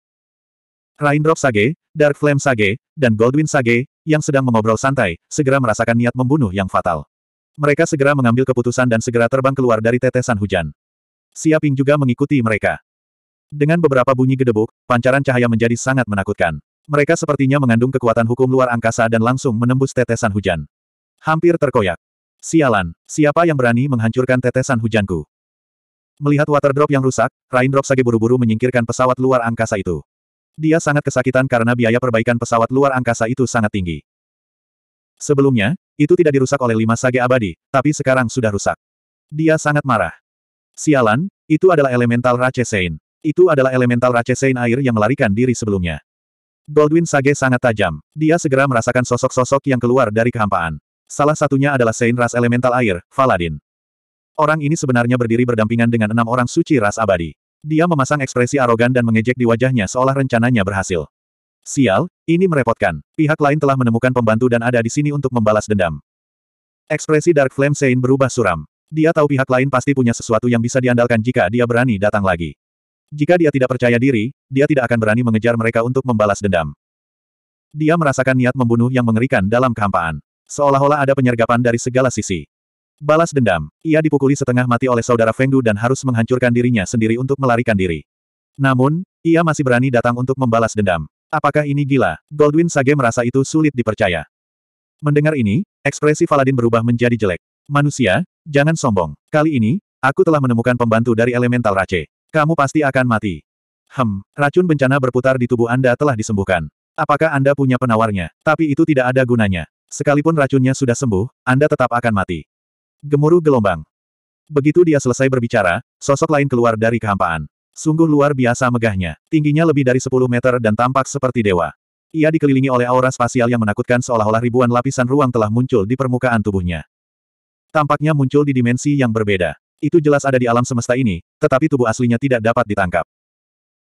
Raindrop Sage, Dark Flame Sage, dan Goldwyn Sage, yang sedang mengobrol santai, segera merasakan niat membunuh yang fatal. Mereka segera mengambil keputusan dan segera terbang keluar dari tetesan hujan. Siaping juga mengikuti mereka. Dengan beberapa bunyi gedebuk, pancaran cahaya menjadi sangat menakutkan. Mereka sepertinya mengandung kekuatan hukum luar angkasa dan langsung menembus tetesan hujan. Hampir terkoyak. Sialan, siapa yang berani menghancurkan tetesan hujanku? Melihat waterdrop yang rusak, Raindrop Sage buru-buru menyingkirkan pesawat luar angkasa itu. Dia sangat kesakitan karena biaya perbaikan pesawat luar angkasa itu sangat tinggi. Sebelumnya, itu tidak dirusak oleh lima sage abadi, tapi sekarang sudah rusak. Dia sangat marah. Sialan, itu adalah elemental racesein. Itu adalah elemental racesein air yang melarikan diri sebelumnya. Baldwin Sage sangat tajam. Dia segera merasakan sosok-sosok yang keluar dari kehampaan. Salah satunya adalah Sein Ras Elemental Air, Faladin. Orang ini sebenarnya berdiri berdampingan dengan enam orang suci ras abadi. Dia memasang ekspresi arogan dan mengejek di wajahnya seolah rencananya berhasil. Sial, ini merepotkan. Pihak lain telah menemukan pembantu dan ada di sini untuk membalas dendam. Ekspresi Dark Flame Sein berubah suram. Dia tahu pihak lain pasti punya sesuatu yang bisa diandalkan jika dia berani datang lagi. Jika dia tidak percaya diri, dia tidak akan berani mengejar mereka untuk membalas dendam. Dia merasakan niat membunuh yang mengerikan dalam kehampaan. Seolah-olah ada penyergapan dari segala sisi. Balas dendam. Ia dipukuli setengah mati oleh saudara Fengdu dan harus menghancurkan dirinya sendiri untuk melarikan diri. Namun, ia masih berani datang untuk membalas dendam. Apakah ini gila? Goldwyn Sage merasa itu sulit dipercaya. Mendengar ini, ekspresi Faladin berubah menjadi jelek. Manusia, jangan sombong. Kali ini, aku telah menemukan pembantu dari elemental race. Kamu pasti akan mati. Hem, racun bencana berputar di tubuh Anda telah disembuhkan. Apakah Anda punya penawarnya? Tapi itu tidak ada gunanya. Sekalipun racunnya sudah sembuh, Anda tetap akan mati. Gemuruh gelombang. Begitu dia selesai berbicara, sosok lain keluar dari kehampaan. Sungguh luar biasa megahnya. Tingginya lebih dari 10 meter dan tampak seperti dewa. Ia dikelilingi oleh aura spasial yang menakutkan seolah-olah ribuan lapisan ruang telah muncul di permukaan tubuhnya. Tampaknya muncul di dimensi yang berbeda. Itu jelas ada di alam semesta ini, tetapi tubuh aslinya tidak dapat ditangkap.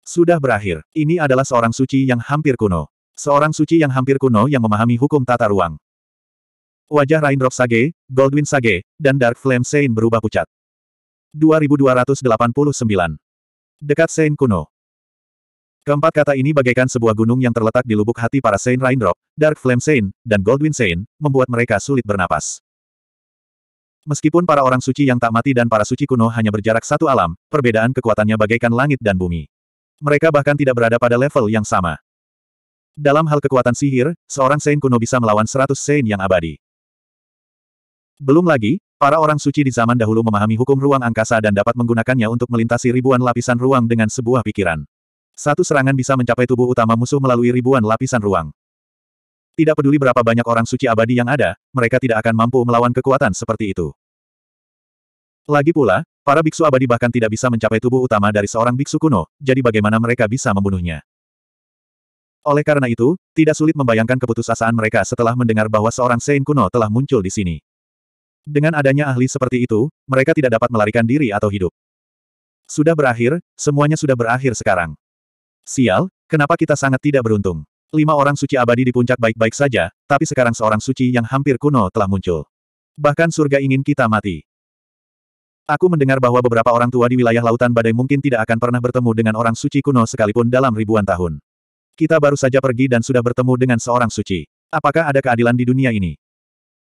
Sudah berakhir. Ini adalah seorang suci yang hampir kuno. Seorang suci yang hampir kuno yang memahami hukum tata ruang. Wajah Raindrop Sage, Goldwin Sage, dan Dark Flame Sein berubah pucat. 2289. Dekat Sein kuno. Keempat kata ini bagaikan sebuah gunung yang terletak di lubuk hati para Sein Raindrop, Dark Flame Sein, dan Goldwin Sein, membuat mereka sulit bernapas. Meskipun para orang suci yang tak mati dan para suci kuno hanya berjarak satu alam, perbedaan kekuatannya bagaikan langit dan bumi. Mereka bahkan tidak berada pada level yang sama. Dalam hal kekuatan sihir, seorang Sein kuno bisa melawan seratus Sein yang abadi. Belum lagi, para orang suci di zaman dahulu memahami hukum ruang angkasa dan dapat menggunakannya untuk melintasi ribuan lapisan ruang dengan sebuah pikiran. Satu serangan bisa mencapai tubuh utama musuh melalui ribuan lapisan ruang. Tidak peduli berapa banyak orang suci abadi yang ada, mereka tidak akan mampu melawan kekuatan seperti itu. Lagi pula, para biksu abadi bahkan tidak bisa mencapai tubuh utama dari seorang biksu kuno, jadi bagaimana mereka bisa membunuhnya? Oleh karena itu, tidak sulit membayangkan keputusasaan mereka setelah mendengar bahwa seorang Sein kuno telah muncul di sini. Dengan adanya ahli seperti itu, mereka tidak dapat melarikan diri atau hidup. Sudah berakhir, semuanya sudah berakhir sekarang. Sial, kenapa kita sangat tidak beruntung? Lima orang suci abadi di puncak baik-baik saja, tapi sekarang seorang suci yang hampir kuno telah muncul. Bahkan surga ingin kita mati. Aku mendengar bahwa beberapa orang tua di wilayah lautan badai mungkin tidak akan pernah bertemu dengan orang suci kuno sekalipun dalam ribuan tahun. Kita baru saja pergi dan sudah bertemu dengan seorang suci. Apakah ada keadilan di dunia ini?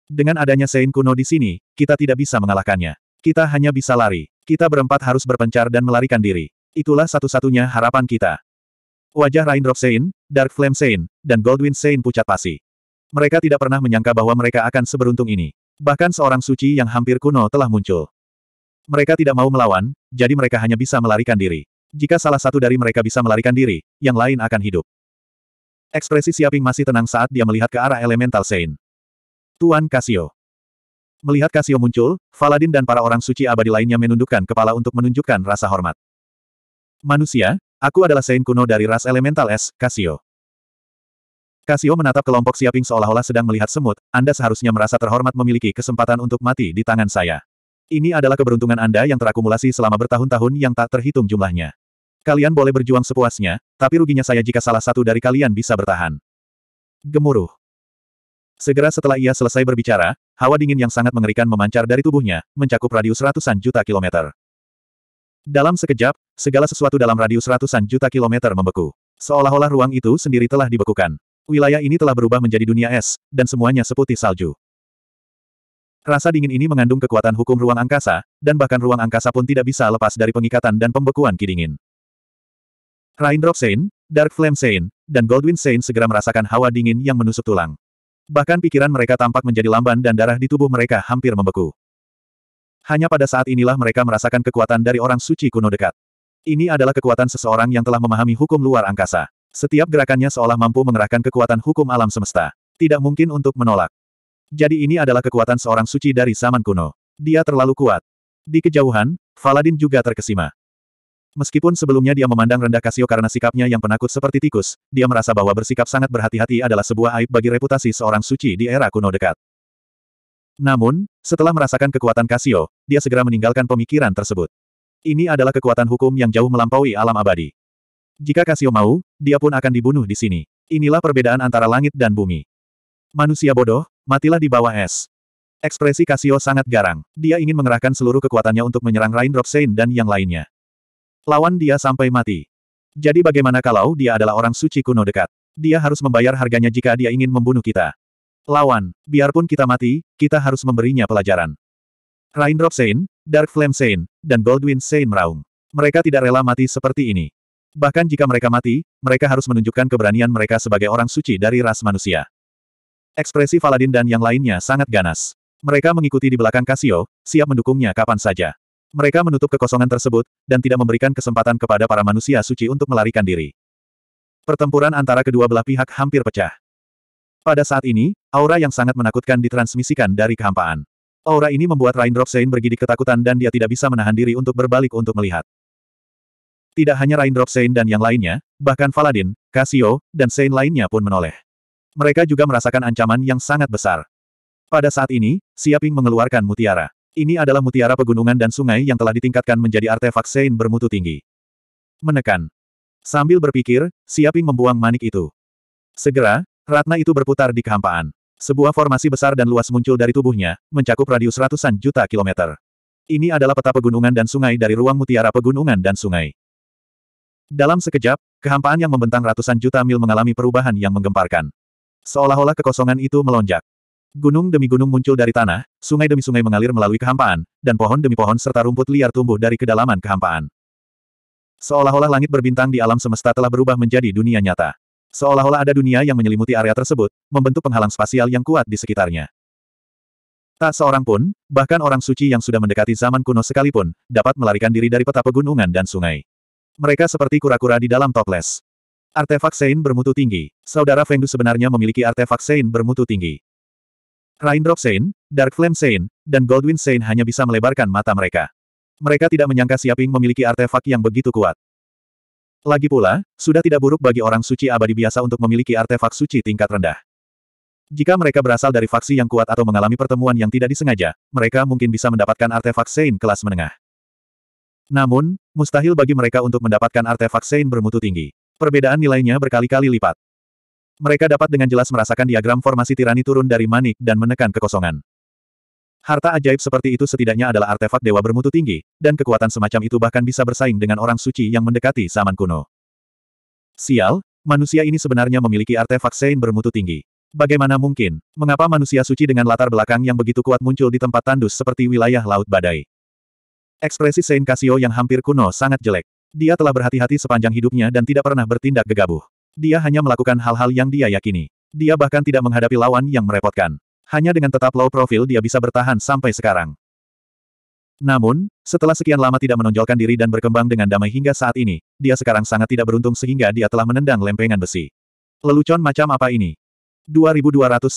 Dengan adanya Sein kuno di sini, kita tidak bisa mengalahkannya. Kita hanya bisa lari. Kita berempat harus berpencar dan melarikan diri. Itulah satu-satunya harapan kita. Wajah Raindrop Sein, Dark Flame Sein, dan Goldwyn Sein pucat pasi. Mereka tidak pernah menyangka bahwa mereka akan seberuntung ini. Bahkan seorang suci yang hampir kuno telah muncul. Mereka tidak mau melawan, jadi mereka hanya bisa melarikan diri. Jika salah satu dari mereka bisa melarikan diri, yang lain akan hidup. Ekspresi Siaping masih tenang saat dia melihat ke arah Elemental Sein. Tuan Casio. Melihat Casio muncul, Faladin dan para orang suci abadi lainnya menundukkan kepala untuk menunjukkan rasa hormat. Manusia, aku adalah Sein kuno dari ras elemental es, Casio. Casio menatap kelompok Siaping seolah-olah sedang melihat semut, Anda seharusnya merasa terhormat memiliki kesempatan untuk mati di tangan saya. Ini adalah keberuntungan Anda yang terakumulasi selama bertahun-tahun yang tak terhitung jumlahnya. Kalian boleh berjuang sepuasnya, tapi ruginya saya jika salah satu dari kalian bisa bertahan. Gemuruh. Segera setelah ia selesai berbicara, hawa dingin yang sangat mengerikan memancar dari tubuhnya, mencakup radius ratusan juta kilometer. Dalam sekejap, segala sesuatu dalam radius ratusan juta kilometer membeku. Seolah-olah ruang itu sendiri telah dibekukan. Wilayah ini telah berubah menjadi dunia es, dan semuanya seputih salju. Rasa dingin ini mengandung kekuatan hukum ruang angkasa, dan bahkan ruang angkasa pun tidak bisa lepas dari pengikatan dan pembekuan ki dingin. Raindrop Sein, Dark Flame Sein, dan Goldwyn Sein segera merasakan hawa dingin yang menusuk tulang. Bahkan pikiran mereka tampak menjadi lamban dan darah di tubuh mereka hampir membeku. Hanya pada saat inilah mereka merasakan kekuatan dari orang suci kuno dekat. Ini adalah kekuatan seseorang yang telah memahami hukum luar angkasa. Setiap gerakannya seolah mampu mengerahkan kekuatan hukum alam semesta. Tidak mungkin untuk menolak. Jadi ini adalah kekuatan seorang suci dari zaman kuno. Dia terlalu kuat. Di kejauhan, Faladin juga terkesima. Meskipun sebelumnya dia memandang rendah Casio karena sikapnya yang penakut seperti tikus, dia merasa bahwa bersikap sangat berhati-hati adalah sebuah aib bagi reputasi seorang suci di era kuno dekat. Namun, setelah merasakan kekuatan Casio, dia segera meninggalkan pemikiran tersebut. Ini adalah kekuatan hukum yang jauh melampaui alam abadi. Jika Casio mau, dia pun akan dibunuh di sini. Inilah perbedaan antara langit dan bumi. Manusia bodoh, matilah di bawah es. Ekspresi Casio sangat garang. Dia ingin mengerahkan seluruh kekuatannya untuk menyerang Raindrop Sein dan yang lainnya. Lawan dia sampai mati. Jadi bagaimana kalau dia adalah orang suci kuno dekat? Dia harus membayar harganya jika dia ingin membunuh kita. Lawan, biarpun kita mati, kita harus memberinya pelajaran. Raindrop Sein, Dark Flame Sein, dan Goldwyn Sein meraung. Mereka tidak rela mati seperti ini. Bahkan jika mereka mati, mereka harus menunjukkan keberanian mereka sebagai orang suci dari ras manusia. Ekspresi Faladin dan yang lainnya sangat ganas. Mereka mengikuti di belakang Casio, siap mendukungnya kapan saja. Mereka menutup kekosongan tersebut, dan tidak memberikan kesempatan kepada para manusia suci untuk melarikan diri. Pertempuran antara kedua belah pihak hampir pecah. Pada saat ini, aura yang sangat menakutkan ditransmisikan dari kehampaan. Aura ini membuat Raindrop Sein bergidik ketakutan dan dia tidak bisa menahan diri untuk berbalik untuk melihat. Tidak hanya Raindrop Sein dan yang lainnya, bahkan Faladin, Casio, dan Sein lainnya pun menoleh. Mereka juga merasakan ancaman yang sangat besar. Pada saat ini, Siaping mengeluarkan mutiara. Ini adalah mutiara pegunungan dan sungai yang telah ditingkatkan menjadi artefak Sein bermutu tinggi. Menekan. Sambil berpikir, Siaping membuang manik itu. Segera, ratna itu berputar di kehampaan. Sebuah formasi besar dan luas muncul dari tubuhnya, mencakup radius ratusan juta kilometer. Ini adalah peta pegunungan dan sungai dari ruang mutiara pegunungan dan sungai. Dalam sekejap, kehampaan yang membentang ratusan juta mil mengalami perubahan yang menggemparkan. Seolah-olah kekosongan itu melonjak. Gunung demi gunung muncul dari tanah, sungai demi sungai mengalir melalui kehampaan, dan pohon demi pohon serta rumput liar tumbuh dari kedalaman kehampaan. Seolah-olah langit berbintang di alam semesta telah berubah menjadi dunia nyata. Seolah-olah ada dunia yang menyelimuti area tersebut, membentuk penghalang spasial yang kuat di sekitarnya. Tak seorang pun, bahkan orang suci yang sudah mendekati zaman kuno sekalipun, dapat melarikan diri dari peta pegunungan dan sungai. Mereka seperti kura-kura di dalam toples. Artefak Sein bermutu tinggi. Saudara Fengdu sebenarnya memiliki artefak Sein bermutu tinggi. Raindrop Sein, Dark Flame Sein, dan Goldwyn Sein hanya bisa melebarkan mata mereka. Mereka tidak menyangka Siaping memiliki artefak yang begitu kuat. Lagi pula, sudah tidak buruk bagi orang suci abadi biasa untuk memiliki artefak suci tingkat rendah. Jika mereka berasal dari faksi yang kuat atau mengalami pertemuan yang tidak disengaja, mereka mungkin bisa mendapatkan artefak Sein kelas menengah. Namun, mustahil bagi mereka untuk mendapatkan artefak Sein bermutu tinggi. Perbedaan nilainya berkali-kali lipat. Mereka dapat dengan jelas merasakan diagram formasi tirani turun dari manik dan menekan kekosongan. Harta ajaib seperti itu setidaknya adalah artefak dewa bermutu tinggi, dan kekuatan semacam itu bahkan bisa bersaing dengan orang suci yang mendekati zaman kuno. Sial, manusia ini sebenarnya memiliki artefak sein bermutu tinggi. Bagaimana mungkin, mengapa manusia suci dengan latar belakang yang begitu kuat muncul di tempat tandus seperti wilayah Laut Badai? Ekspresi Sein Casio yang hampir kuno sangat jelek. Dia telah berhati-hati sepanjang hidupnya dan tidak pernah bertindak gegabah. Dia hanya melakukan hal-hal yang dia yakini. Dia bahkan tidak menghadapi lawan yang merepotkan. Hanya dengan tetap low profil dia bisa bertahan sampai sekarang. Namun, setelah sekian lama tidak menonjolkan diri dan berkembang dengan damai hingga saat ini, dia sekarang sangat tidak beruntung sehingga dia telah menendang lempengan besi. Lelucon macam apa ini? 2290.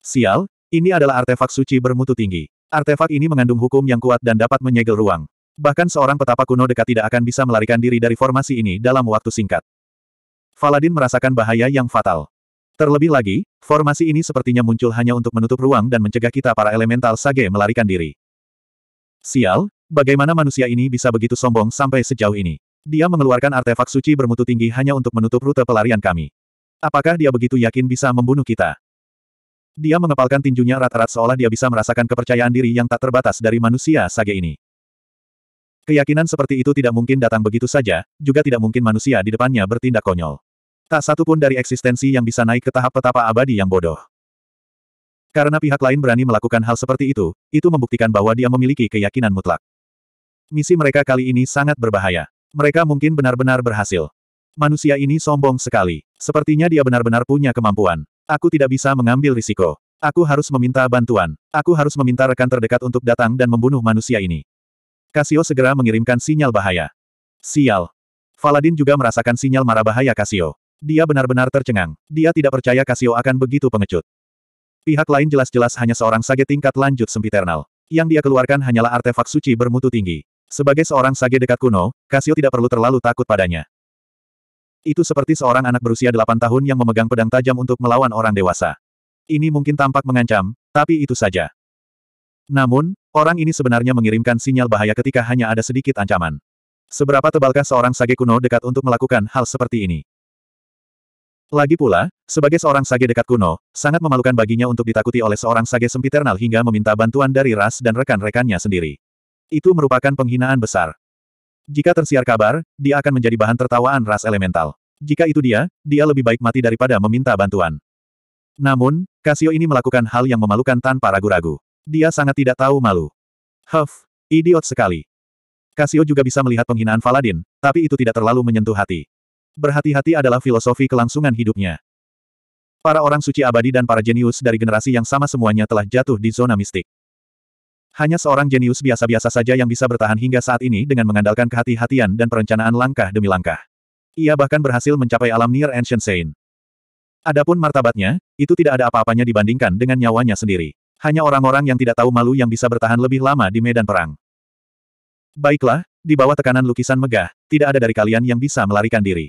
Sial, ini adalah artefak suci bermutu tinggi. Artefak ini mengandung hukum yang kuat dan dapat menyegel ruang. Bahkan seorang petapa kuno dekat tidak akan bisa melarikan diri dari formasi ini dalam waktu singkat. Faladin merasakan bahaya yang fatal. Terlebih lagi, formasi ini sepertinya muncul hanya untuk menutup ruang dan mencegah kita para elemental sage melarikan diri. Sial, bagaimana manusia ini bisa begitu sombong sampai sejauh ini? Dia mengeluarkan artefak suci bermutu tinggi hanya untuk menutup rute pelarian kami. Apakah dia begitu yakin bisa membunuh kita? Dia mengepalkan tinjunya rat-rat seolah dia bisa merasakan kepercayaan diri yang tak terbatas dari manusia sage ini. Keyakinan seperti itu tidak mungkin datang begitu saja, juga tidak mungkin manusia di depannya bertindak konyol. Tak satu pun dari eksistensi yang bisa naik ke tahap petapa abadi yang bodoh. Karena pihak lain berani melakukan hal seperti itu, itu membuktikan bahwa dia memiliki keyakinan mutlak. Misi mereka kali ini sangat berbahaya. Mereka mungkin benar-benar berhasil. Manusia ini sombong sekali. Sepertinya dia benar-benar punya kemampuan. Aku tidak bisa mengambil risiko. Aku harus meminta bantuan. Aku harus meminta rekan terdekat untuk datang dan membunuh manusia ini. Casio segera mengirimkan sinyal bahaya. Sial. Faladin juga merasakan sinyal marah bahaya Casio. Dia benar-benar tercengang. Dia tidak percaya Casio akan begitu pengecut. Pihak lain jelas-jelas hanya seorang sage tingkat lanjut sempiternal. Yang dia keluarkan hanyalah artefak suci bermutu tinggi. Sebagai seorang sage dekat kuno, Casio tidak perlu terlalu takut padanya. Itu seperti seorang anak berusia 8 tahun yang memegang pedang tajam untuk melawan orang dewasa. Ini mungkin tampak mengancam, tapi itu saja. Namun, orang ini sebenarnya mengirimkan sinyal bahaya ketika hanya ada sedikit ancaman. Seberapa tebalkah seorang sage kuno dekat untuk melakukan hal seperti ini? Lagi pula, sebagai seorang sage dekat kuno, sangat memalukan baginya untuk ditakuti oleh seorang sage sempiternal hingga meminta bantuan dari ras dan rekan-rekannya sendiri. Itu merupakan penghinaan besar. Jika tersiar kabar, dia akan menjadi bahan tertawaan ras elemental. Jika itu dia, dia lebih baik mati daripada meminta bantuan. Namun, Casio ini melakukan hal yang memalukan tanpa ragu-ragu. Dia sangat tidak tahu malu. Huff, idiot sekali. Casio juga bisa melihat penghinaan Faladin, tapi itu tidak terlalu menyentuh hati. Berhati-hati adalah filosofi kelangsungan hidupnya. Para orang suci abadi dan para jenius dari generasi yang sama semuanya telah jatuh di zona mistik. Hanya seorang jenius biasa-biasa saja yang bisa bertahan hingga saat ini dengan mengandalkan kehati-hatian dan perencanaan langkah demi langkah. Ia bahkan berhasil mencapai alam Near Ancient Saint. Adapun martabatnya, itu tidak ada apa-apanya dibandingkan dengan nyawanya sendiri. Hanya orang-orang yang tidak tahu malu yang bisa bertahan lebih lama di medan perang. Baiklah, di bawah tekanan lukisan megah, tidak ada dari kalian yang bisa melarikan diri.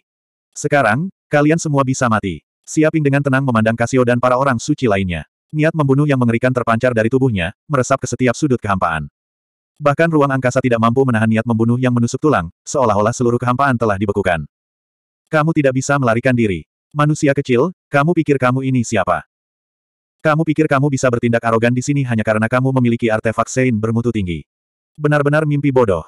Sekarang, kalian semua bisa mati. Siaping dengan tenang memandang Kasio dan para orang suci lainnya. Niat membunuh yang mengerikan terpancar dari tubuhnya, meresap ke setiap sudut kehampaan. Bahkan ruang angkasa tidak mampu menahan niat membunuh yang menusuk tulang, seolah-olah seluruh kehampaan telah dibekukan. Kamu tidak bisa melarikan diri. Manusia kecil, kamu pikir kamu ini siapa? Kamu pikir kamu bisa bertindak arogan di sini hanya karena kamu memiliki artefak Sein bermutu tinggi. Benar-benar mimpi bodoh.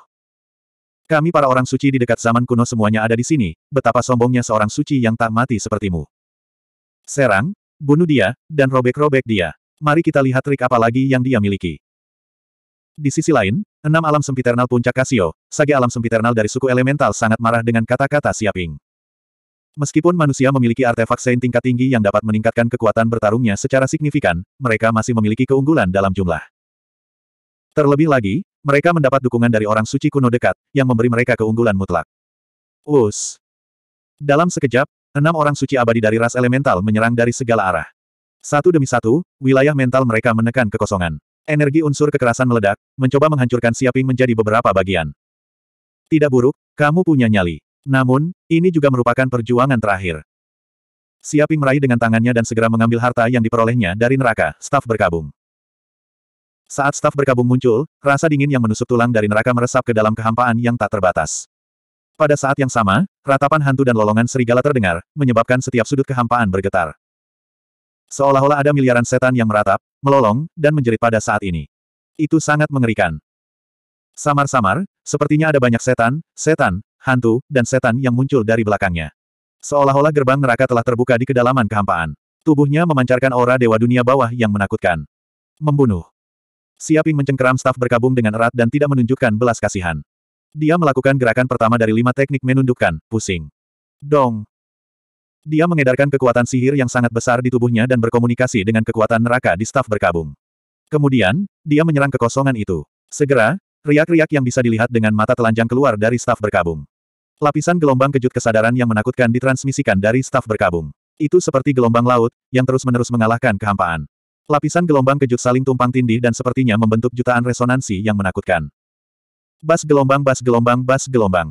Kami para orang suci di dekat zaman kuno semuanya ada di sini, betapa sombongnya seorang suci yang tak mati sepertimu. Serang, bunuh dia, dan robek-robek dia. Mari kita lihat trik apa lagi yang dia miliki. Di sisi lain, enam alam sempiternal puncak Kasio, sage alam sempiternal dari suku elemental sangat marah dengan kata-kata Siaping. Meskipun manusia memiliki artefak sein tingkat tinggi yang dapat meningkatkan kekuatan bertarungnya secara signifikan, mereka masih memiliki keunggulan dalam jumlah. Terlebih lagi, mereka mendapat dukungan dari orang suci kuno dekat, yang memberi mereka keunggulan mutlak. Us. Dalam sekejap, enam orang suci abadi dari ras elemental menyerang dari segala arah. Satu demi satu, wilayah mental mereka menekan kekosongan. Energi unsur kekerasan meledak, mencoba menghancurkan Siaping menjadi beberapa bagian. Tidak buruk, kamu punya nyali. Namun, ini juga merupakan perjuangan terakhir. Siaping meraih dengan tangannya dan segera mengambil harta yang diperolehnya dari neraka, staf berkabung. Saat staf berkabung muncul, rasa dingin yang menusuk tulang dari neraka meresap ke dalam kehampaan yang tak terbatas. Pada saat yang sama, ratapan hantu dan lolongan serigala terdengar, menyebabkan setiap sudut kehampaan bergetar. Seolah-olah ada miliaran setan yang meratap, melolong, dan menjerit pada saat ini. Itu sangat mengerikan. Samar-samar, sepertinya ada banyak setan, setan, hantu, dan setan yang muncul dari belakangnya. Seolah-olah gerbang neraka telah terbuka di kedalaman kehampaan. Tubuhnya memancarkan aura dewa dunia bawah yang menakutkan. Membunuh. Siaping mencengkeram staf berkabung dengan erat dan tidak menunjukkan belas kasihan. Dia melakukan gerakan pertama dari lima teknik menundukkan, pusing. Dong. Dia mengedarkan kekuatan sihir yang sangat besar di tubuhnya dan berkomunikasi dengan kekuatan neraka di staf berkabung. Kemudian, dia menyerang kekosongan itu. Segera, riak-riak yang bisa dilihat dengan mata telanjang keluar dari staf berkabung. Lapisan gelombang kejut kesadaran yang menakutkan ditransmisikan dari staf berkabung. Itu seperti gelombang laut, yang terus-menerus mengalahkan kehampaan. Lapisan gelombang kejut saling tumpang tindih dan sepertinya membentuk jutaan resonansi yang menakutkan. Bas gelombang bas gelombang bas gelombang.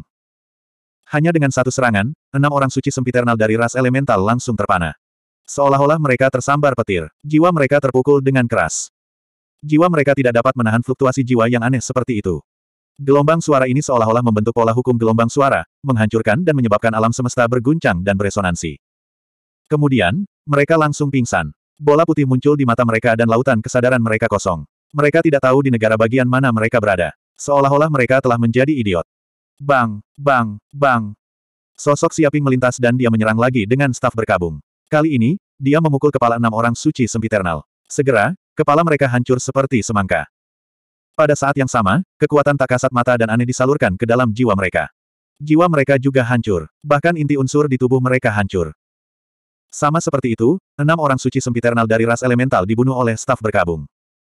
Hanya dengan satu serangan, enam orang suci sempiternal dari ras elemental langsung terpana. Seolah-olah mereka tersambar petir, jiwa mereka terpukul dengan keras. Jiwa mereka tidak dapat menahan fluktuasi jiwa yang aneh seperti itu. Gelombang suara ini seolah-olah membentuk pola hukum gelombang suara, menghancurkan dan menyebabkan alam semesta berguncang dan beresonansi. Kemudian, mereka langsung pingsan. Bola putih muncul di mata mereka dan lautan kesadaran mereka kosong. Mereka tidak tahu di negara bagian mana mereka berada. Seolah-olah mereka telah menjadi idiot. Bang, bang, bang. Sosok Siaping melintas dan dia menyerang lagi dengan staf berkabung. Kali ini, dia memukul kepala enam orang suci sempiternal. Segera, kepala mereka hancur seperti semangka. Pada saat yang sama, kekuatan tak kasat mata dan aneh disalurkan ke dalam jiwa mereka. Jiwa mereka juga hancur, bahkan inti unsur di tubuh mereka hancur. Sama seperti itu, enam orang suci sempiternal dari ras elemental dibunuh oleh staf berkabung.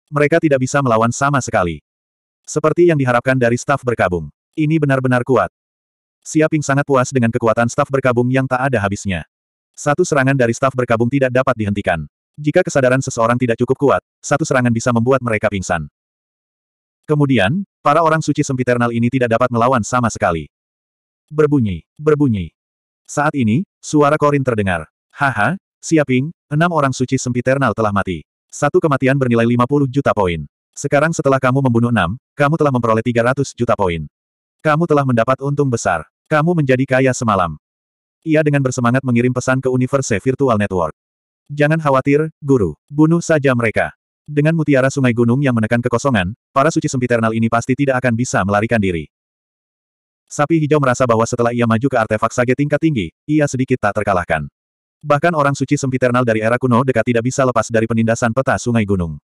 Mereka tidak bisa melawan sama sekali. Seperti yang diharapkan dari staf berkabung. Ini benar-benar kuat. Siaping sangat puas dengan kekuatan staf berkabung yang tak ada habisnya. Satu serangan dari staf berkabung tidak dapat dihentikan. Jika kesadaran seseorang tidak cukup kuat, satu serangan bisa membuat mereka pingsan. Kemudian, para orang suci sempiternal ini tidak dapat melawan sama sekali. Berbunyi, berbunyi. Saat ini, suara korin terdengar. Haha, Siaping, enam orang suci sempiternal telah mati. Satu kematian bernilai 50 juta poin. Sekarang setelah kamu membunuh enam, kamu telah memperoleh 300 juta poin. Kamu telah mendapat untung besar. Kamu menjadi kaya semalam. Ia dengan bersemangat mengirim pesan ke Universe Virtual Network. Jangan khawatir, guru. Bunuh saja mereka. Dengan mutiara sungai gunung yang menekan kekosongan, para suci sempiternal ini pasti tidak akan bisa melarikan diri. Sapi hijau merasa bahwa setelah ia maju ke artefak sage tingkat tinggi, ia sedikit tak terkalahkan. Bahkan orang suci sempiternal dari era kuno dekat tidak bisa lepas dari penindasan peta sungai gunung.